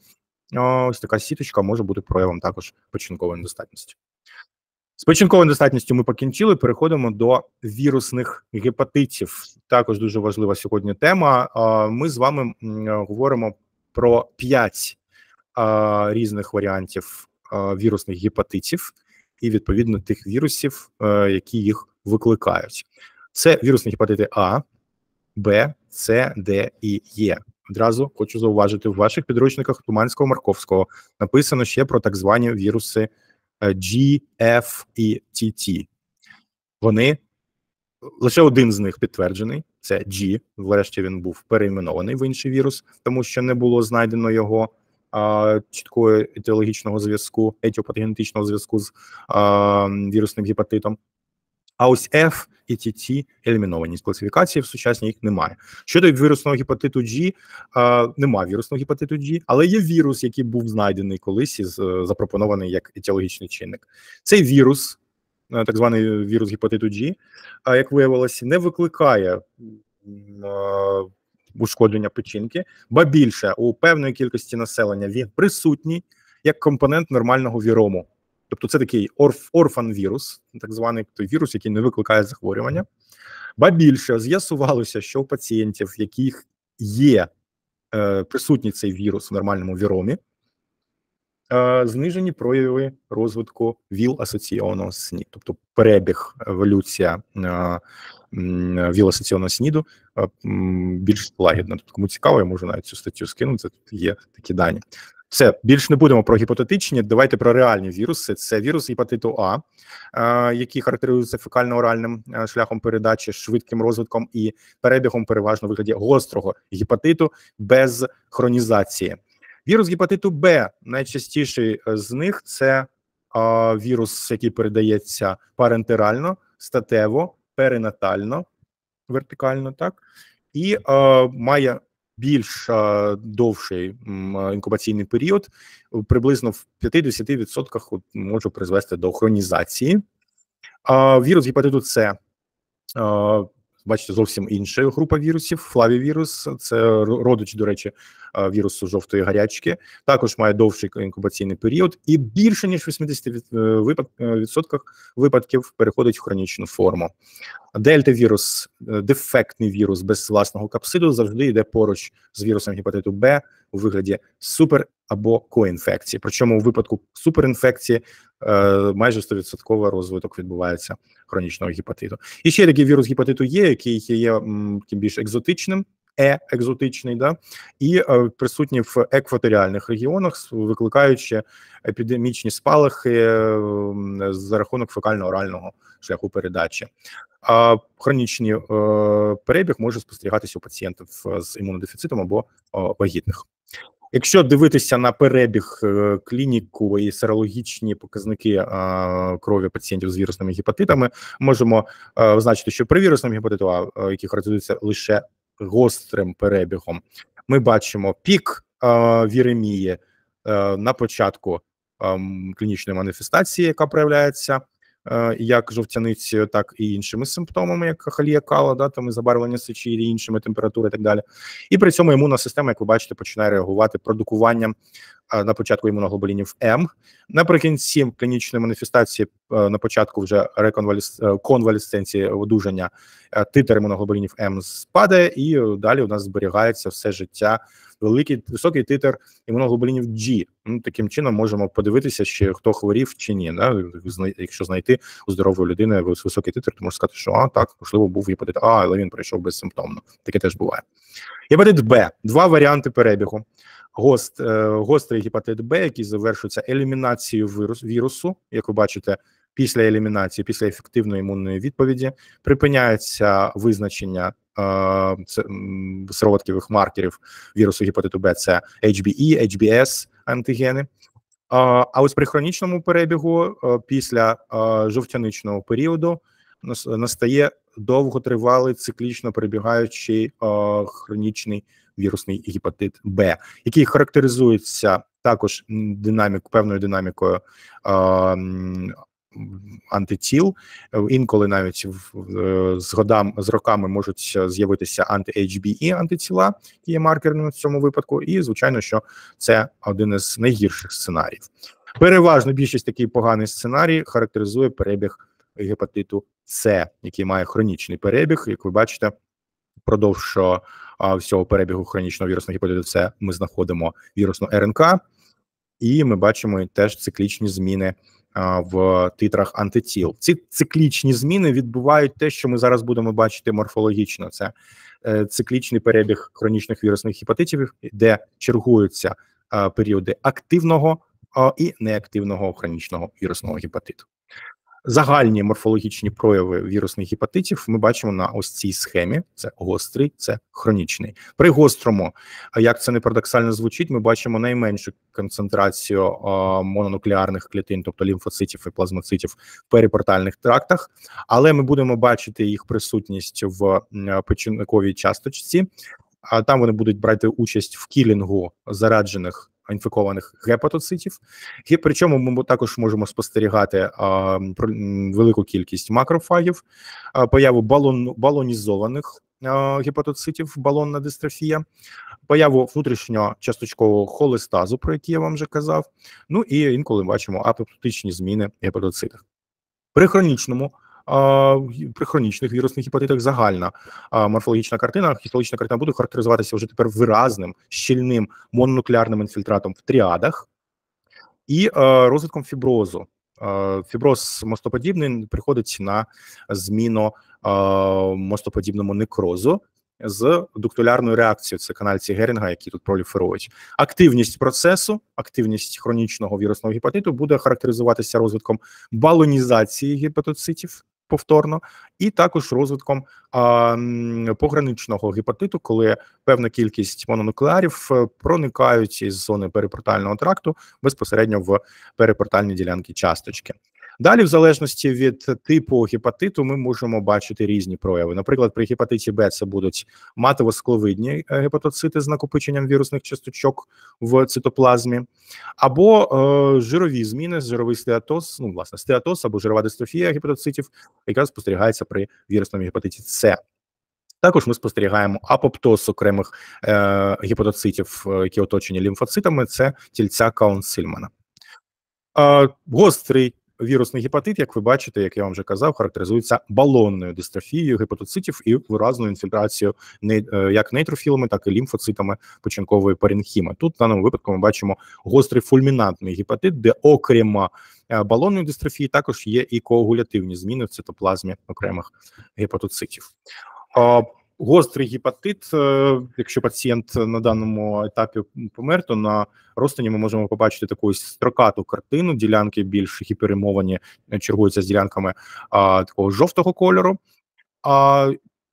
Ось така сіточка може бути проявом також печінкової недостатності. З печінковою недостатністю ми покінчили. Переходимо до вірусних гепатитів. Також дуже важлива сьогодні тема. Ми з вами говоримо про п'ять різних варіантів вірусних гепатитів і відповідно тих вірусів, е, які їх викликають. Це вірусні гепатити А, Б, С, Д і Е. Одразу хочу зауважити в ваших підручниках Туманського Марковського написано ще про так звані віруси. Е, G, F і TT. Вони лише один з них підтверджений: це G. Врешті він був перейменований в інший вірус, тому що не було знайдено його а, чіткого етіологічного зв'язку, етіопатогенетичного зв'язку з а, вірусним гепатитом. А ось F і TT еліміновані з класифікації в сучасній їх немає. Щодо вірусного гепатиту G, е, немає вірусного гепатиту G, але є вірус, який був знайдений колись і запропонований як етіологічний чинник. Цей вірус, е, так званий вірус гепатиту G, як виявилося, не викликає. Е, ушкодження печінки, ба більше у певної кількості населення він присутній як компонент нормального вірому. Тобто це такий орф, орфан-вірус, так званий той вірус, який не викликає захворювання. Ба більше з'ясувалося, що у пацієнтів, в яких є е, присутній цей вірус в нормальному віромі, е, знижені прояви розвитку ВІЛ-асоційованого СНІДу, тобто перебіг еволюція е, ВІЛ-асоційованого СНІДу е, більш лагідна. Тобто, кому цікаво, я можу навіть цю статтю скинути. Тут є такі дані. Все, більш не будемо про гіпотетичні. Давайте про реальні віруси. Це вірус гепатиту А, е, який характеризується фекально-оральним е, шляхом передачі, швидким розвитком і перебігом, переважно в вигляді гострого гепатиту без хронізації. Вірус гепатиту Б найчастіший е, з них це е, вірус, який передається парентерально, статево, перинатально, вертикально, так і е, має більш е, довший е, інкубаційний період, приблизно в 50% може призвести до хронізації. Вірус гепатиту С е, бачите, зовсім інша група вірусів. Флавівірус це родич, до речі, вірусу жовтої гарячки. Також має довший інкубаційний період, і більше ніж 80% е, е, випадків переходить в хронічну форму. Дельта вірус, е, дефектний вірус без власного капсиду, завжди йде поруч з вірусом гепатиту Б у вигляді супер або коінфекції. Причому у випадку суперінфекції Е, майже 100% розвиток відбувається хронічного гепатиту. І ще такий вірус гепатиту є, який є тим більш екзотичним. Е екзотичний, да і е, присутні в екваторіальних регіонах, викликаючи епідемічні спалахи е, за рахунок фекально-орального шляху передачі. А хронічний е, перебіг може спостерігатися у пацієнтів з імунодефіцитом або е, вагітних. Якщо дивитися на перебіг е, клініку і серологічні показники е, крові пацієнтів з вірусними гепатитами, можемо е, визначити, що при вірусному гепатиту, а які лише гострим перебігом, ми бачимо пік віремії на початку ем, клінічної маніфестації, яка проявляється Е, як жовтяницею, так і іншими симптомами, як халія кала, да, там і забарвлення сечі, і іншими температури, і так далі. І при цьому імунна система, як ви бачите, починає реагувати продукуванням е, на початку імуноглобулінів М. Наприкінці клінічної маніфестації е, на початку вже конвалесценції одужання титр імуноглобулінів М спадає, і далі у нас зберігається все життя великий високий титр імуноглобулінів G. Ну таким чином можемо подивитися, чи хто хворів чи ні. Да? Якщо знайти у здорової людини високий титр, то можна сказати, що а так можливо був гепатит А, але він пройшов безсимптомно. Таке теж буває. Гепатит Б, два варіанти перебігу. Гост, е, Гострий гепатит Б, який завершується елімінацією вірусу, як ви бачите після елімінації, після ефективної імунної відповіді, припиняється визначення е, сироваткових маркерів вірусу гепатиту Б, це HBE, HBS антигени. Е, а ось при хронічному перебігу е, після жовтяничного періоду настає довготривалий циклічно перебігаючий хронічний вірусний гепатит Б, який характеризується також динамік певною динамікою антитіл. Інколи навіть з годами з роками можуть з'явитися анти-HBE антитіла, які є маркерами в цьому випадку. І звичайно, що це один із найгірших сценаріїв. Переважно більшість такий поганий сценарій характеризує перебіг гепатиту С, який має хронічний перебіг, як ви бачите. Продовж всього перебігу хронічного вірусного гепатиту С ми знаходимо вірусну РНК, і ми бачимо теж циклічні зміни в титрах антитіл. Ці циклічні зміни відбувають те, що ми зараз будемо бачити морфологічно. Це е, циклічний перебіг хронічних вірусних гепатитів, де чергуються періоди активного і неактивного хронічного вірусного гепатиту. Загальні морфологічні прояви вірусних гепатитів ми бачимо на ось цій схемі: це гострий, це хронічний. При гострому, як це не парадоксально звучить, ми бачимо найменшу концентрацію мононуклеарних клітин, тобто лімфоцитів і плазмоцитів в перипортальних трактах, але ми будемо бачити їх присутність в печінковій часточці. А там вони будуть брати участь в кілінгу зараджених інфікованих гепатоцитів, і причому ми також можемо спостерігати а, велику кількість макрофагів, а, появу балон, балонізованих а, гепатоцитів, балонна дистрофія, появу внутрішньочасточкового холестазу, про який я вам вже казав. Ну і інколи бачимо апоптичні зміни в гепатоцитах. При хронічному при хронічних вірусних гепатитах загальна морфологічна картина, хістологічна картина буде характеризуватися вже тепер виразним щільним мононуклеарним інфільтратом в тріадах і е, розвитком фіброзу. Е, фіброз мостоподібний приходить на зміну е, мостоподібному некрозу. З дуктулярною реакцією це канальці Герінга, які тут проліферують. Активність процесу, активність хронічного вірусного гепатиту буде характеризуватися розвитком балонізації гепатоцитів, повторно, і також розвитком а, пограничного гепатиту, коли певна кількість мононуклеарів е, проникають із зони перепортального тракту безпосередньо в перепортальні ділянки часточки. Далі, в залежності від типу гепатиту, ми можемо бачити різні прояви. Наприклад, при гепатиті Б це будуть матово-скловидні е, гепатоцити з накопиченням вірусних часточок в цитоплазмі, або е, жирові зміни, жировий стеатоз, ну власне стеатоз або жирова дистрофія гепатоцитів, яка спостерігається при вірусному гепатиті С. Також ми спостерігаємо апоптоз окремих е, гепатоцитів, е, які оточені лімфоцитами, це тільця Каунсильмана. Е, гострий вірусний гепатит, як ви бачите, як я вам вже казав, характеризується балонною дистрофією гепатоцитів і виразною інфільтрацією е, як нейтрофілами, так і лімфоцитами печінкової паренхіми. Тут в даному випадку ми бачимо гострий фульмінантний гепатит, де окрім е, балонної дистрофії також є і коагулятивні зміни в цитоплазмі окремих гепатоцитів гострий гепатит, е, якщо пацієнт на даному етапі помер, то на розстані ми можемо побачити таку строкату картину. Ділянки більш гіперемовані, е, чергуються з ділянками а, такого жовтого кольору. А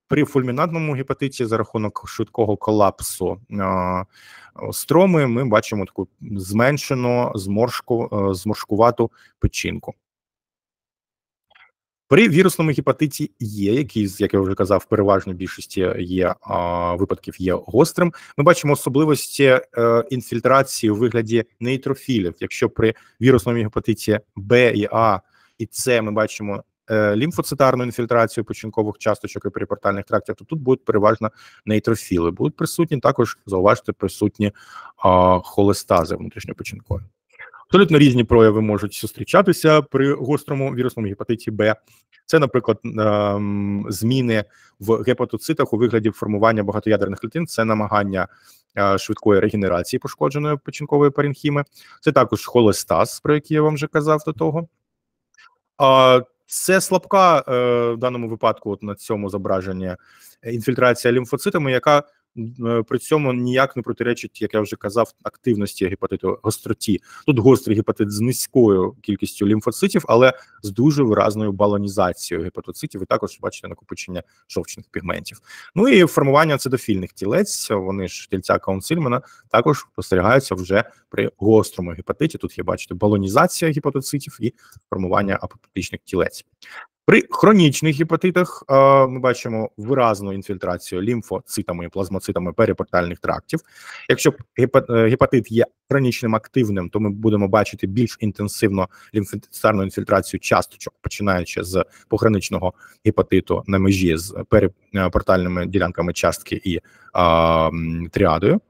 при фульмінатному гепатиті за рахунок швидкого колапсу а, е, строми ми бачимо таку зменшену зморшку, зморшкувату печінку. При вірусному гепатиті Є, який, як я вже казав, переважно більшості є а, випадків є гострим. Ми бачимо особливості е, інфільтрації у вигляді нейтрофілів. Якщо при вірусному гепатиті Б і А і С ми бачимо е, лімфоцитарну інфільтрацію починкових часточок і перипортальних трактів, то тут будуть переважно нейтрофіли. Будуть присутні також зауважте присутні а, холестази внутрішньопочинкові. Абсолютно різні прояви можуть зустрічатися при гострому вірусному гепатиті Б. Це, наприклад, ем, зміни в гепатоцитах у вигляді формування багатоядерних клітин, це намагання е, швидкої регенерації пошкодженої печінкової парінхіми. Це також холестаз, про який я вам вже казав до того. Це слабка е, в даному випадку, от на цьому зображенні е, інфільтрація лімфоцитами, яка Е, при цьому ніяк не протиречить, як я вже казав, активності гепатиту гостроті. Тут гострий гепатит з низькою кількістю лімфоцитів, але з дуже виразною балонізацією гепатоцитів. І також бачите накопичення шовчних пігментів. Ну і формування цидофільних тілець. Вони ж тільця каунсильмана також спостерігаються вже при гострому гепатиті. Тут є бачите балонізація гепатоцитів і формування апоптичних тілець. При хронічних гепатитах е, ми бачимо виразну інфільтрацію лімфоцитами і плазмоцитами перепортальних трактів. Якщо е, гепатит є хронічним активним, то ми будемо бачити більш інтенсивно лімфоцитарну інфільтрацію часточок, починаючи з пограничного гепатиту на межі з перепортальними е, ділянками частки і е, тріадою.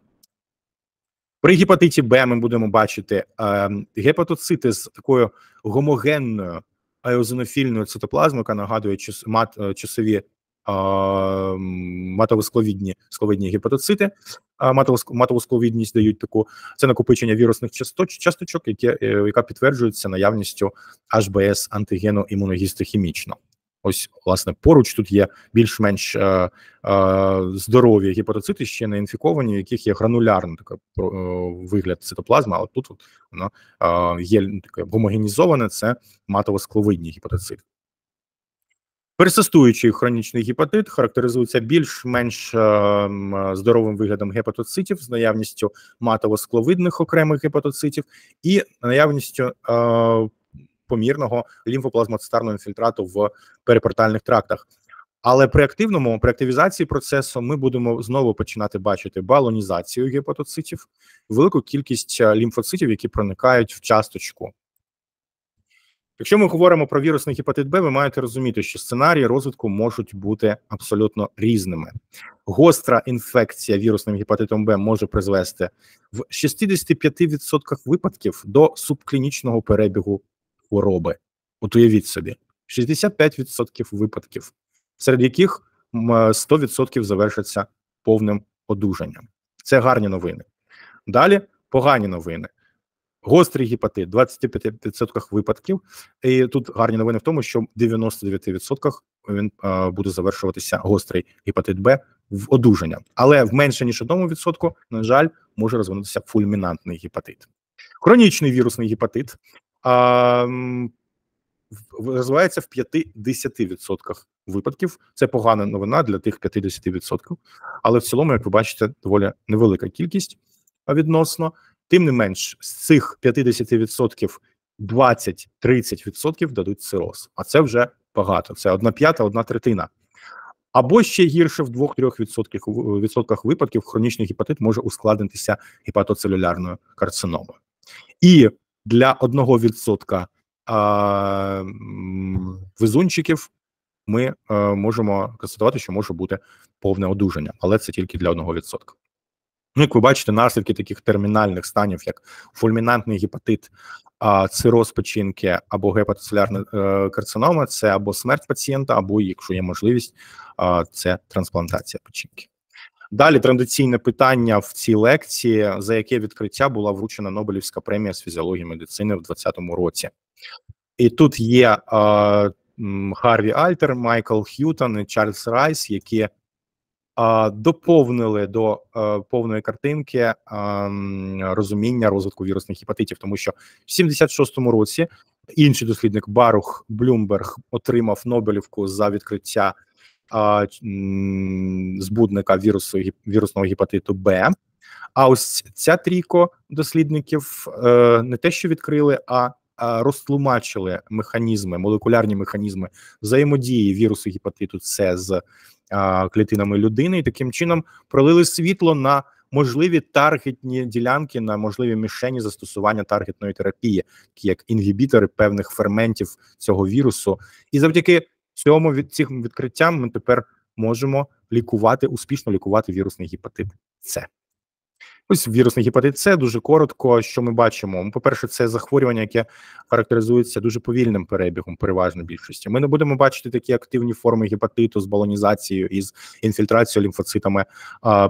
При гепатиті Б ми будемо бачити е, гепатоцити з такою гомогенною еозинофільну цитоплазму, яка нагадує час, мат, е, часові матово-скловідні скловідні гепатоцити, матово-скловідність дають таку це накопичення вірусних часточок, яке е, яка підтверджується наявністю HBS антигену імуногістохімічно. Ось, власне, поруч тут є більш-менш е, е, здорові гепатоцити, ще не інфіковані, у яких є гранулярний такий е, вигляд цитоплазми, але тут от, воно е, є ну, таке гомогенізоване, це матово-скловидні гепатоцити. Персистуючий хронічний гепатит характеризується більш-менш е, здоровим виглядом гепатоцитів з наявністю матово-скловидних окремих гепатоцитів і наявністю е, помірного лімфоплазмоцитарного інфільтрату в перепортальних трактах. Але при активному при активізації процесу ми будемо знову починати бачити балонізацію гепатоцитів, велику кількість е, лімфоцитів, які проникають в часточку. Якщо ми говоримо про вірусний гепатит Б, ви маєте розуміти, що сценарії розвитку можуть бути абсолютно різними. Гостра інфекція вірусним гепатитом Б може призвести в 65% випадків до субклінічного перебігу хвороби. От уявіть собі, 65% випадків, серед яких 100% е, завершаться повним одужанням. Це гарні новини. Далі погані новини. Гострий гіпатит, 25% випадків. І тут гарні новини в тому, що в 99% е, він а, е, буде завершуватися гострий гіпатит Б в одужання, але в менше ніж 1%, на жаль, може розвинутися фульмінантний гіпатит, Хронічний вірусний гіпатит розвивається в 50% випадків. Це погана новина для тих 50%. Але в цілому, як ви бачите, доволі невелика кількість відносно. Тим не менш, з цих 50% 20-30% дадуть цироз. А це вже багато. Це одна п'ята, одна третина. Або ще гірше в 2-3% відсотках випадків хронічний гепатит може ускладнитися гепатоцелюлярною карциномою. І для одного відсотка везунчиків ми е, можемо констатувати, що може бути повне одужання, але це тільки для 1%. Ну, як ви бачите, наслідки таких термінальних станів, як фульмінантний гепатит, цироз печінки або гепатоцелярна е, карцинома, це або смерть пацієнта, або, якщо є можливість, це трансплантація печінки. Далі традиційне питання в цій лекції: за яке відкриття була вручена Нобелівська премія з фізіології медицини в 2020 році, і тут є е, Харві Альтер, Майкл Х'ютон і Чарльз Райс, які е, доповнили до е, повної картинки е, розуміння розвитку вірусних гепатитів, тому що в 76-му році інший дослідник Барух Блюмберг отримав Нобелівку за відкриття а, збудника вірусу вірусного гепатиту Б. А ось ця трійко дослідників е, не те, що відкрили, а розтлумачили механізми, молекулярні механізми взаємодії вірусу гепатиту С з е, клітинами людини, і таким чином пролили світло на можливі таргетні ділянки, на можливі мішені застосування таргетної терапії, як інгібітори певних ферментів цього вірусу, і завдяки цьому від цих відкриттям ми тепер можемо лікувати успішно лікувати вірусний гепатит С. Ось вірусний гепатит С дуже коротко, що ми бачимо. По-перше, це захворювання, яке характеризується дуже повільним перебігом, переважно більшості. Ми не будемо бачити такі активні форми гепатиту з балонізацією і з інфільтрацією лімфоцитами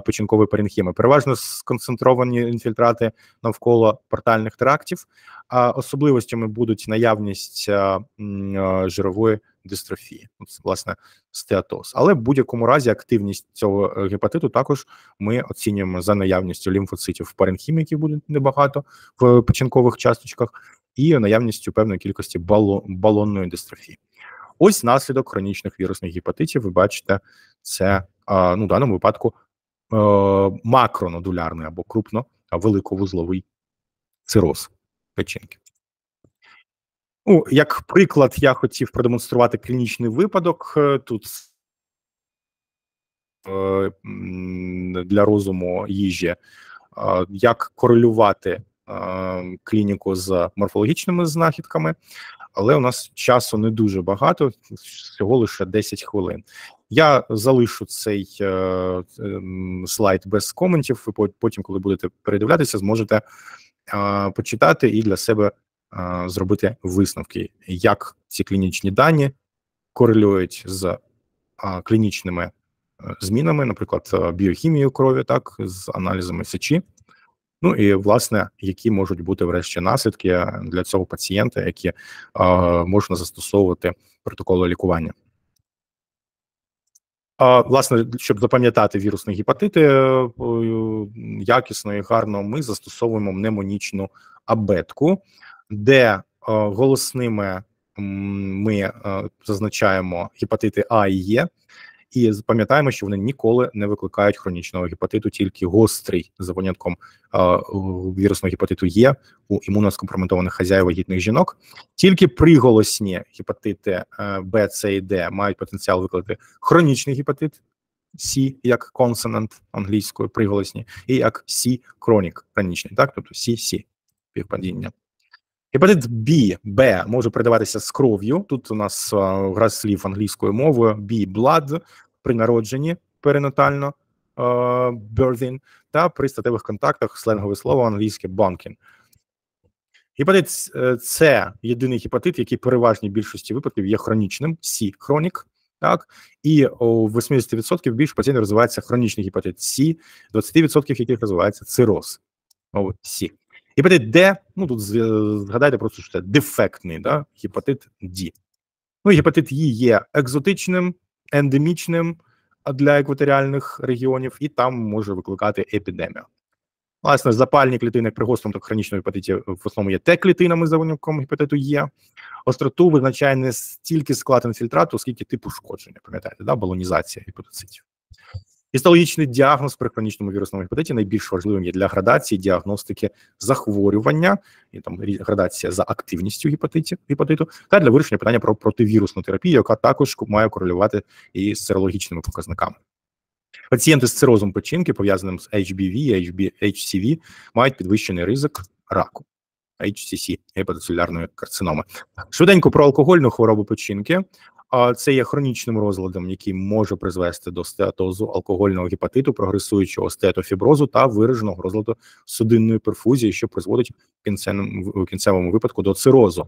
печінкової парінхіми. Переважно сконцентровані інфільтрати навколо портальних терактів. А особливостями будуть наявність жирової дистрофії, ну, власне, стеатоз. Але в будь-якому разі активність цього е, гепатиту також ми оцінюємо за наявністю лімфоцитів в паренхімі, які буде небагато в е, печінкових часточках, і наявністю певної кількості балонної дистрофії. Ось наслідок хронічних вірусних гепатитів. Ви бачите, це ну в даному випадку е, макронодулярний або крупно великовузловий цироз печінки. Ну, як приклад, я хотів продемонструвати клінічний випадок е, тут. Е, для розуму їжі, е, як корелювати клініку з морфологічними знахідками, але у нас часу не дуже багато, всього лише 10 хвилин. Я залишу цей ем, слайд без коментів. Ви потім, коли будете передивлятися, зможете почитати і для себе зробити висновки, як ці клінічні дані корелюють з клінічними е, змінами, наприклад, е, біохімією крові, так з аналізами сечі. Ну і власне, які можуть бути врешті наслідки е, для цього пацієнта, які можна застосовувати протоколи лікування. Власне, щоб запам'ятати вірусні гепатити якісно і гарно, ми застосовуємо мнемонічну абетку де е, голосними ми е, зазначаємо гепатити А і Є, е, і пам'ятаємо, що вони ніколи не викликають хронічного гепатиту, тільки гострий за винятком вірусного гепатиту Є у імуноскомпрометованих хазяїв хазяєвогітних жінок. Тільки приголосні гепатити Б, С і Д мають потенціал викликати хронічний гепатит. Сі як консонант англійською приголосні, і як Сі хронік хронічний, так тобто Сі Сі півпадіння. Гепатит B, B може передаватися з кров'ю. Тут у нас а, гра слів англійською мовою B – blood при народженні перинатально а, birthing, та при статевих контактах сленгове слово англійське bunking. Гепатит е, С єдиний гепатит, який переважній більшості випадків є хронічним, C – хронік. Так, і у 80% більше пацієнтів розвивається хронічний гепатит С, 20% яких розвивається цироз. О, Сі. Гепатит Д, ну тут е, згадайте просто, що це дефектний да? гепатит Д. Ну, гепатит Е є екзотичним, ендемічним для екваторіальних регіонів, і там може викликати епідемію. Власне, запальні клітини при гострому хронічному гепатиті е, в основному є те клітинами за винятком гепатиту Є. Е. Остроту визначає не стільки склад інфільтрату, скільки тип ушкодження, пам'ятаєте, да? балонізація гепатоцитів. Гістологічний діагноз при хронічному вірусному гепатиті найбільш важливим є для градації діагностики захворювання і там градація за активністю гепатитів, гепатиту, та для вирішення питання про противірусну терапію, яка також має корелювати і з серологічними показниками. Пацієнти з цирозом печінки, пов'язаним з HBV, HB, HCV, мають підвищений ризик раку. HCC, гепатоцелюлярної карциноми. Швиденько про алкогольну хворобу печінки. А це є хронічним розладом, який може призвести до стеатозу алкогольного гепатиту, прогресуючого стеатофіброзу та вираженого розладу судинної перфузії, що призводить в кінцевому випадку до цирозу.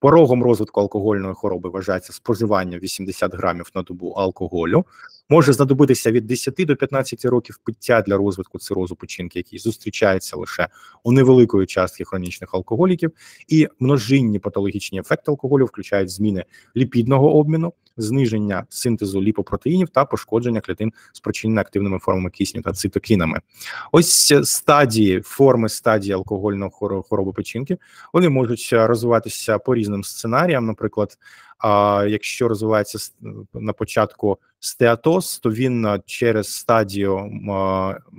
Порогом розвитку алкогольної хвороби вважається споживання 80 грамів на добу алкоголю Може знадобитися від 10 до 15 років пиття для розвитку цирозу печінки, який зустрічається лише у невеликої частки хронічних алкоголіків, і множинні патологічні ефекти алкоголю включають зміни ліпідного обміну, зниження синтезу ліпопротеїнів та пошкодження клітин спричинене активними формами кисню та цитокінами. Ось стадії форми стадії алкогольної хороби печінки вони можуть розвиватися по різним сценаріям, наприклад. А якщо розвивається на початку стеатоз, то він через стадію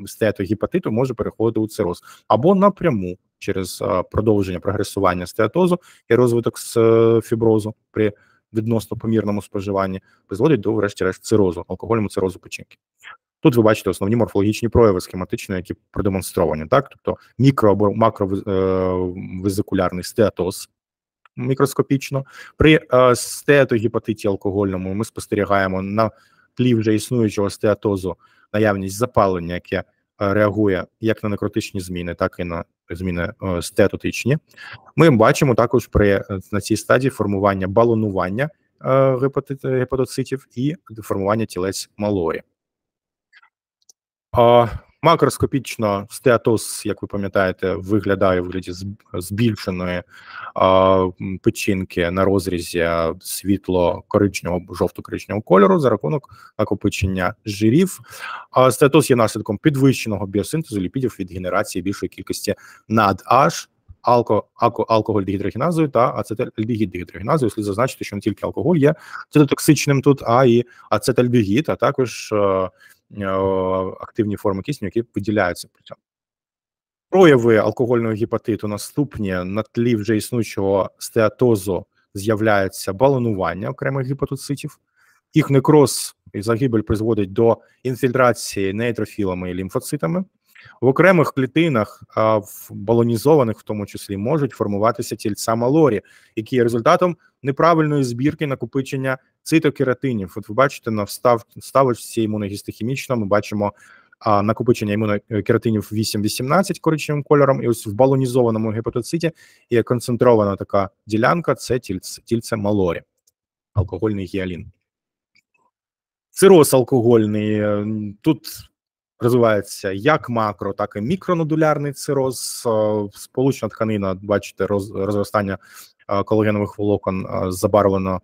стеатогіпатиту може переходити у цироз або напряму через продовження прогресування стеатозу і розвиток е, фіброзу при відносно помірному споживанні призводить до, врешті-решт, цирозу, алкогольному цирозу печінки. Тут ви бачите основні морфологічні прояви схематично, які продемонстровані, так тобто мікро або макровизикулярний е, стеатоз, мікроскопічно. При е, стеатогепатиті алкогольному ми спостерігаємо на тлі вже існуючого стеатозу наявність запалення, яке е, реагує як на некротичні зміни, так і на зміни е, стеатотичні. Ми бачимо також при на цій стадії формування балонування гепатоцитів і формування тілець малої. Макроскопічно стеатоз, як ви пам'ятаєте, виглядає в вигляді збільшеної а, печінки на розрізі світло коричневого жовто-коричневого кольору за рахунок накопичення жирів. А стеатоз є наслідком підвищеного біосинтезу ліпідів від генерації більшої кількості над аж, алкоголь дегідрогеназою та ацетальдегід дегідрогеназою. Слід зазначити, що не тільки алкоголь є цитотоксичним тут, а і ацетальдегід, а також. Е, Е, активні форми кисню, які виділяються при цьому. Прояви алкогольного гепатиту наступні на тлі вже існуючого стеатозу з'являється балонування окремих гепатоцитів. Їх некроз і загибель призводить до інфільтрації нейтрофілами і лімфоцитами. В окремих клітинах, а в балонізованих в тому числі, можуть формуватися тільця малорі, які є результатом неправильної збірки накопичення цитокератинів. От ви бачите, на встав ставочці імуногістохімічно ми бачимо а, накопичення імунокератинів 8-18 коричневим кольором, і ось в балонізованому гепатоциті є концентрована така ділянка це тільце, тільце малорі, алкогольний гіалін. Цироз алкогольний. Е, тут розвивається як макро, так і мікронодулярний цироз. Е, сполучна тканина, бачите, роз, розростання е, колагенових волокон е, забарвлено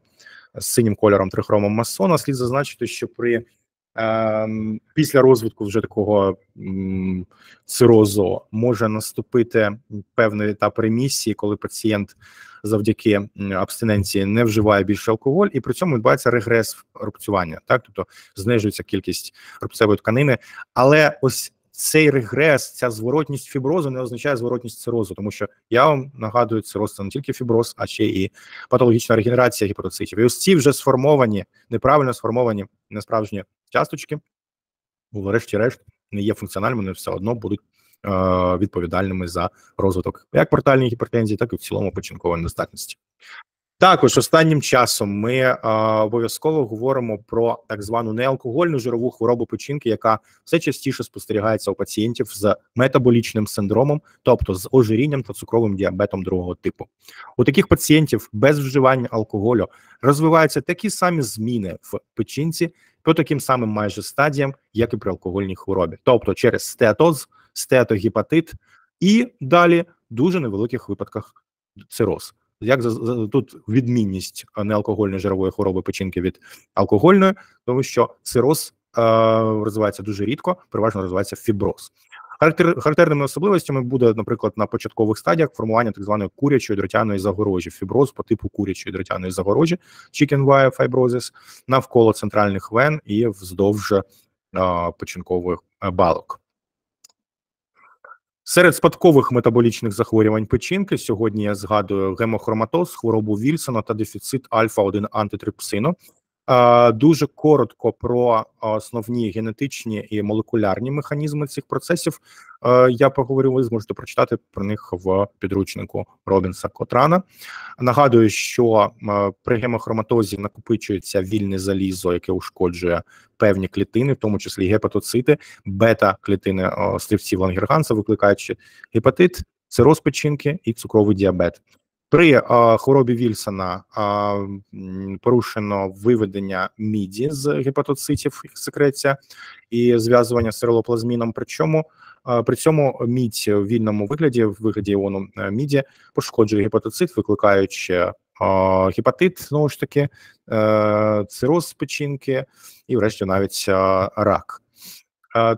синім кольором трихромом масона. Слід зазначити, що при Ем, після розвитку вже такого цирозу може наступити певний етап ремісії, коли пацієнт завдяки абстиненції не вживає більше алкоголь, і при цьому відбувається регрес рубцювання, так тобто знижується кількість рубцевої тканини. Але ось цей регрес, ця зворотність фіброзу не означає зворотність цирозу, тому що я вам нагадую, цироз це не тільки фіброз, а ще і патологічна регенерація гіпотоцитів. І ось ці вже сформовані, неправильно сформовані, несправжні часточки, ну, врешті-решт, не є функціональними, вони все одно будуть е, відповідальними за розвиток як портальної гіпертензії, так і в цілому починкової недостатності. Також останнім часом ми е, обов'язково говоримо про так звану неалкогольну жирову хворобу печінки, яка все частіше спостерігається у пацієнтів з метаболічним синдромом, тобто з ожирінням та цукровим діабетом другого типу. У таких пацієнтів без вживання алкоголю розвиваються такі самі зміни в печінці, по таким самим майже стадіям, як і при алкогольній хворобі, тобто через стеатоз, стеатогепатит і далі дуже невеликих випадках цироз. Як за тут відмінність неалкогольної жирової хвороби печінки від алкогольної, тому що цироз е, розвивається дуже рідко, переважно розвивається фіброз. Характерними особливостями буде, наприклад, на початкових стадіях формування так званої курячої дротяної загорожі, фіброз по типу курячої дротяної загорожі, chicken wire fibrosis, навколо центральних вен і вздовж а, е, печінкових е, балок. Серед спадкових метаболічних захворювань печінки сьогодні я згадую гемохроматоз, хворобу Вільсона та дефіцит альфа 1 антитрипсину. Е, дуже коротко про е, основні генетичні і молекулярні механізми цих процесів е, я поговорю. Ви зможете прочитати про них в підручнику Робінса Котрана. Нагадую, що при гемохроматозі накопичується вільне залізо, яке ушкоджує певні клітини, в тому числі гепатоцити, бета-клітини стрівців лангерганса, викликаючи гепатит, цироз печінки і цукровий діабет. При а, е, хворобі Вільсона а, е, порушено виведення міді з гепатоцитів їх секреція і зв'язування з серолоплазміном. Причому а, е, при цьому мідь в вільному вигляді, в вигляді іону міді, пошкоджує гепатоцит, викликаючи а, гепатит, знову ж таки, а, цироз печінки і, врешті, навіть а, рак.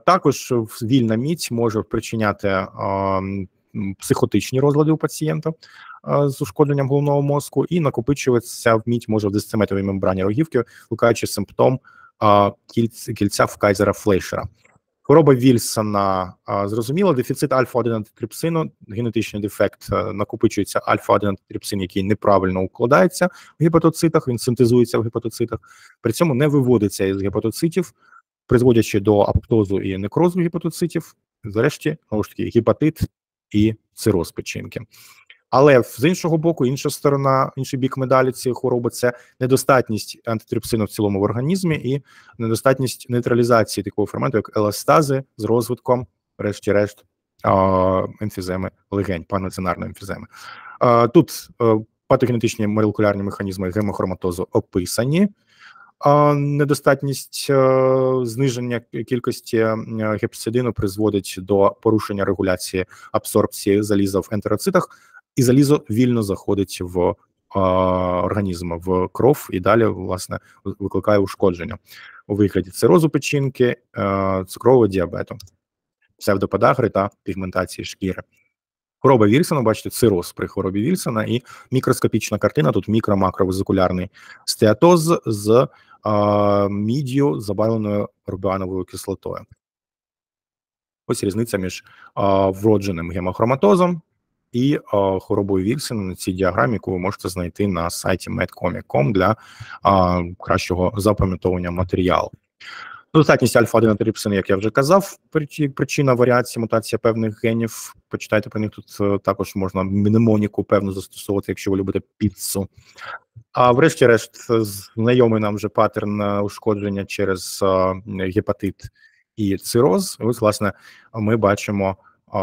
Також вільна мідь може причиняти а, психотичні розлади у пацієнта з ушкодженням головного мозку, і накопичуватися вміть може в десятиметровій мембрані рогівки, лукаючи симптом кільця, кільця в Кайзера Флейшера. Хвороба Вільсона зрозуміла, дефіцит альфа 1 антитрипсину, генетичний дефект е, накопичується альфа 1 антитрипсин, який неправильно укладається в гепатоцитах. Він синтезується в гепатоцитах, при цьому не виводиться із гепатоцитів, призводячи до апоптозу і некрозу гепатоцитів. Зрешті, знову ж таки, гепатит і цироз печінки. Але з іншого боку, інша сторона, інший бік медалі цієї хвороби це недостатність антитрипсину в цілому в організмі і недостатність нейтралізації такого ферменту, як еластази з розвитком, врешті-решт, емфіземи легень, паноцинарної емфіземи. Тут е, патогенетичні молекулярні механізми гемохроматозу описані недостатність е, зниження кількості гепсидину призводить до порушення регуляції абсорбції заліза в ентероцитах, і залізо вільно заходить в е, організм в кров і далі власне викликає ушкодження у вигляді цирозу печінки, е, цукрового діабету, псевдоподагри та пігментації шкіри. Хвороба Вільсона, бачите, цироз при хворобі Вільсона і мікроскопічна картина. Тут мікро-макровезикулярний стеатоз з а, міддю, забавленою рубіановою кислотою. Ось різниця між а, вродженим гемохроматозом і а, хворобою Вільсона на цій діаграмі, яку ви можете знайти на сайті medcomic.com для а, кращого запам'ятовування матеріалу. Достатність альфа-1 атеріпсини, як я вже казав, причина варіації, мутація певних генів. Почитайте про них тут е, також можна мінемоніку певно застосовувати, якщо ви любите піцу. А врешті-решт, знайомий нам вже паттерн е, ушкодження через е, гепатит і цироз. І ось, власне, ми бачимо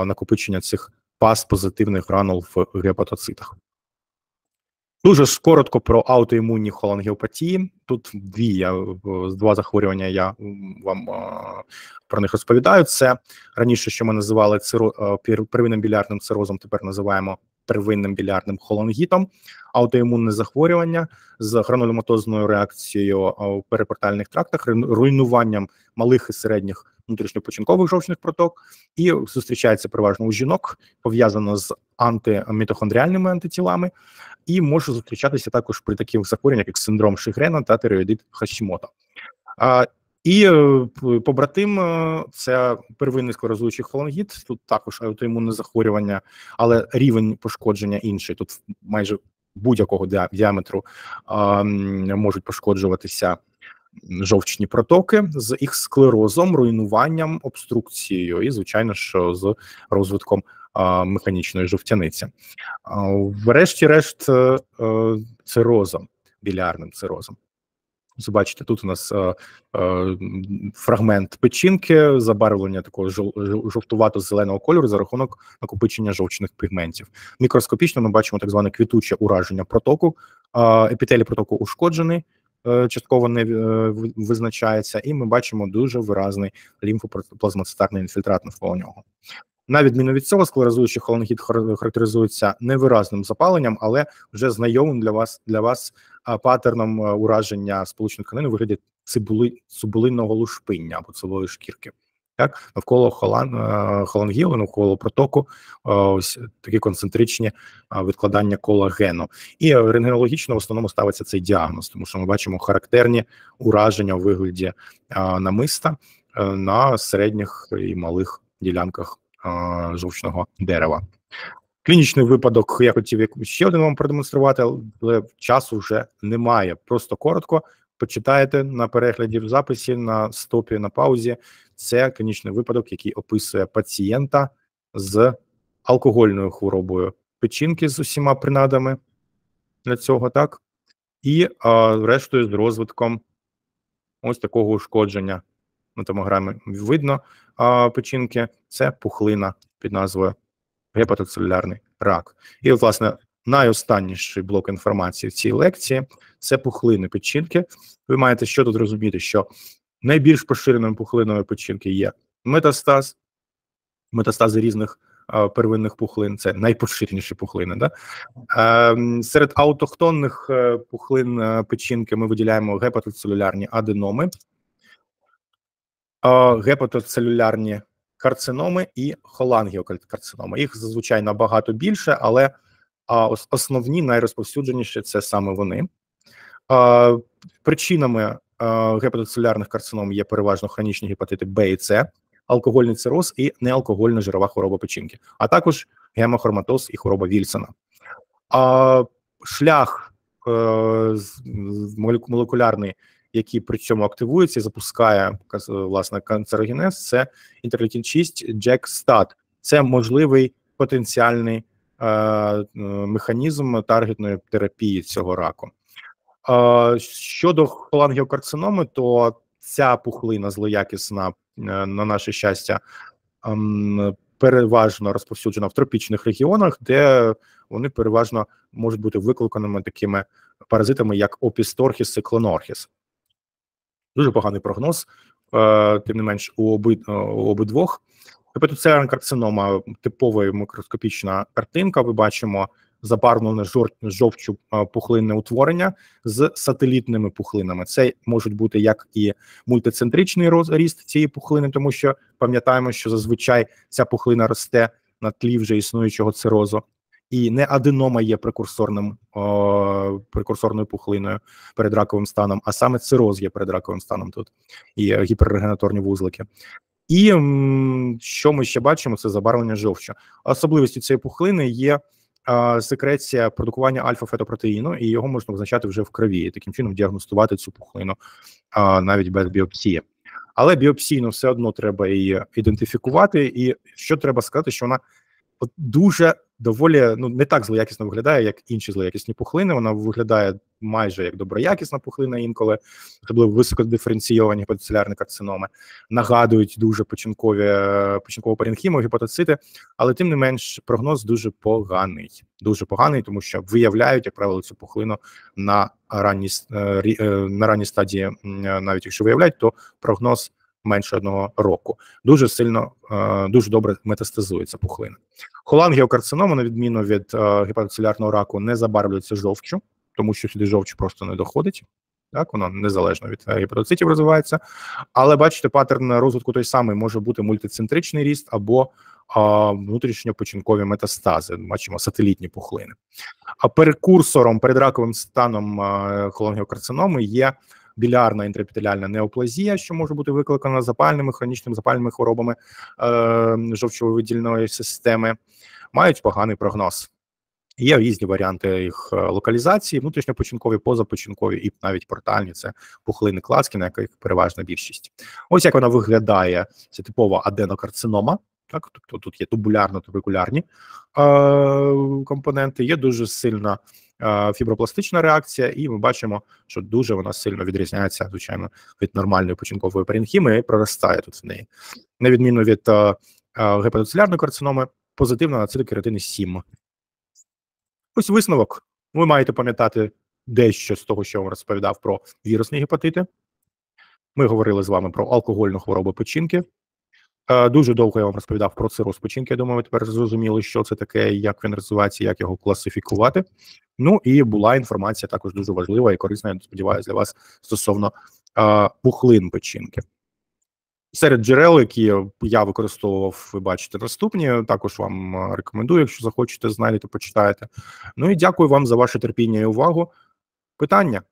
накопичення цих пас позитивних гранул в гепатоцитах. Дуже ж коротко про аутоімунні холангіопатії. Тут дві я е, два захворювання. Я вам а, е, про них розповідаю. Це раніше, що ми називали циро е, первинним білярним цирозом, тепер називаємо первинним білярним холонгітом, аутоімунне захворювання з гранулематозною реакцією е, у перепортальних трактах, руйнуванням малих і середніх внутрішньопочинкових жовчних проток, і зустрічається переважно у жінок, пов'язано з антимітохондріальними антитілами, і може зустрічатися також при таких захворюваннях, як синдром Шигрена та тиреоїдит Хашімота. І е, побратим, е, це первинний скорозуючих фалангіт. Тут також аутоімунне захворювання, але рівень пошкодження інший. Тут майже будь-якого діаметру а, можуть пошкоджуватися жовчні протоки з їх склерозом, руйнуванням, обструкцією, і звичайно, що з розвитком а, механічної жовтяниці. Врешті-решт, е, цирозом, білярним цирозом. Бачите, тут у нас е, е, фрагмент печінки, забарвлення такого жовтувато-зеленого кольору за рахунок накопичення жовчних пігментів. Мікроскопічно ми бачимо так зване квітуче ураження протоку, е, епітелі протоку ушкоджений, е, частково не е, визначається, і ми бачимо дуже виразний лімфоплазмоцитарний інфільтрат навколо нього. На відміну від цього, склерозуючий холоногід характеризується невиразним запаленням, але вже знайомим для вас для вас паттерном ураження сполучних тканин у вигляді цибули, цибулинного лушпиння або цибулої шкірки. Так, навколо холан, холангілу, навколо протоку, ось такі концентричні відкладання колагену. І е, рентгенологічно в основному ставиться цей діагноз, тому що ми бачимо характерні ураження у вигляді намиста е, на середніх і малих ділянках жовчного дерева. Клінічний випадок я хотів ще один вам продемонструвати, але часу вже немає. Просто коротко почитаєте на перегляді в записі на стопі на паузі. Це клінічний випадок, який описує пацієнта з алкогольною хворобою печінки з усіма принадами для цього, так? І а, рештою з розвитком ось такого ушкодження на томограмі видно а, печінки, це пухлина під назвою гепатоцелюлярний рак. І, власне, найостанніший блок інформації в цій лекції це пухлини печінки. Ви маєте що тут розуміти, що найбільш поширеними пухлинами печінки є метастаз, метастази різних. Первинних пухлин це найпоширеніші пухлини. Да? Ем, серед аутохтонних е, пухлин е, печінки ми виділяємо гепатоцелюлярні аденоми, гепатоцелюлярні карциноми і холангіокарциноми. Їх зазвичай набагато більше, але основні найрозповсюдженіші це саме вони. Причинами гепатоцелюлярних карцином є переважно хронічні гепатити Б і С, алкогольний цироз і неалкогольна жирова хвороба печінки, а також гемохроматоз і хвороба Вільсона. Шлях е, молекулярний які при цьому активуються і запускає власне канцерогенез, це інтерлікін 6 JAK-STAT. Це можливий потенціальний е, механізм таргетної терапії цього раку. Е, щодо холангіокарциноми, то ця пухлина злоякісна е, на наше щастя. Ем, переважно розповсюджена в тропічних регіонах, де вони переважно можуть бути викликаними такими паразитами, як опісторхіс і клонорхіс. Дуже поганий прогноз, е, тим не менш, у е, обидвох. Гепатоцерна карцинома типова мікроскопічна картинка. Ми бачимо забарвлене жовчу е, пухлинне утворення з сателітними пухлинами. Це можуть бути як і мультицентричний розріст цієї пухлини, тому що пам'ятаємо, що зазвичай ця пухлина росте на тлі вже існуючого цирозу і не аденома є прекурсорним о, прекурсорною пухлиною перед раковим станом, а саме цироз є перед раковим станом тут і е, гіперрегенаторні вузлики. І м, що ми ще бачимо, це забарвлення жовчу. Особливістю цієї пухлини є а, секреція продукування альфа-фетопротеїну, і його можна визначати вже в крові, і таким чином діагностувати цю пухлину а, навіть без біопсії. Але біопсійно все одно треба її ідентифікувати. І що треба сказати, що вона дуже доволі ну не так злоякісно виглядає, як інші злоякісні пухлини. Вона виглядає майже як доброякісна пухлина інколи, особливо високодиференційовані гепатоцелярні карциноми, нагадують дуже починкові е, починково парінхіму, гепатоцити, але тим не менш прогноз дуже поганий. Дуже поганий, тому що виявляють, як правило, цю пухлину на ранній е, е, на ранній стадії, навіть якщо виявляють, то прогноз менше одного року. Дуже сильно, дуже добре метастазується пухлина. Холангіокарциному, на відміну від е, гепатоцелярного раку, не забарвлюється жовчу, тому що сюди жовчу просто не доходить. Так, воно незалежно від е, гепатоцитів розвивається. Але бачите, паттерн розвитку той самий може бути мультицентричний ріст або а, внутрішньопочинкові метастази, бачимо сателітні пухлини. А перекурсором передраковим станом е, холангіокарциноми є білярна інтрапітеляльна неоплазія, що може бути викликана запальними хронічними запальними хворобами е, жовчовидільної системи, мають поганий прогноз. Є різні варіанти їх е, локалізації: внутрішньопочинкові, позапочинкові і навіть портальні це пухлини на яких переважна більшість. Ось як вона виглядає: це типова аденокарцинома. Так, тобто тут є тубулярно-тубикулярні е, компоненти, є дуже сильна Е, фібропластична реакція, і ми бачимо, що дуже вона сильно відрізняється, звичайно, від нормальної починкової парінхіми і проростає тут в неї. На відміну від е, е, гепатоцелярної карциноми, позитивна на цитокератини 7. Ось висновок. Ви маєте пам'ятати дещо з того, що я вам розповідав про вірусні гепатити. Ми говорили з вами про алкогольну хворобу печінки. Е, дуже довго я вам розповідав про цироз печінки. Я думаю, ви тепер зрозуміли, що це таке, як він розвивається, як його класифікувати. Ну і була інформація також дуже важлива і корисна. Я сподіваюся, для вас стосовно а, е, пухлин печінки. Серед джерел, які я використовував, ви бачите, наступні. Також вам е, рекомендую, якщо захочете, знайдете, почитаєте. Ну і дякую вам за ваше терпіння і увагу. Питання.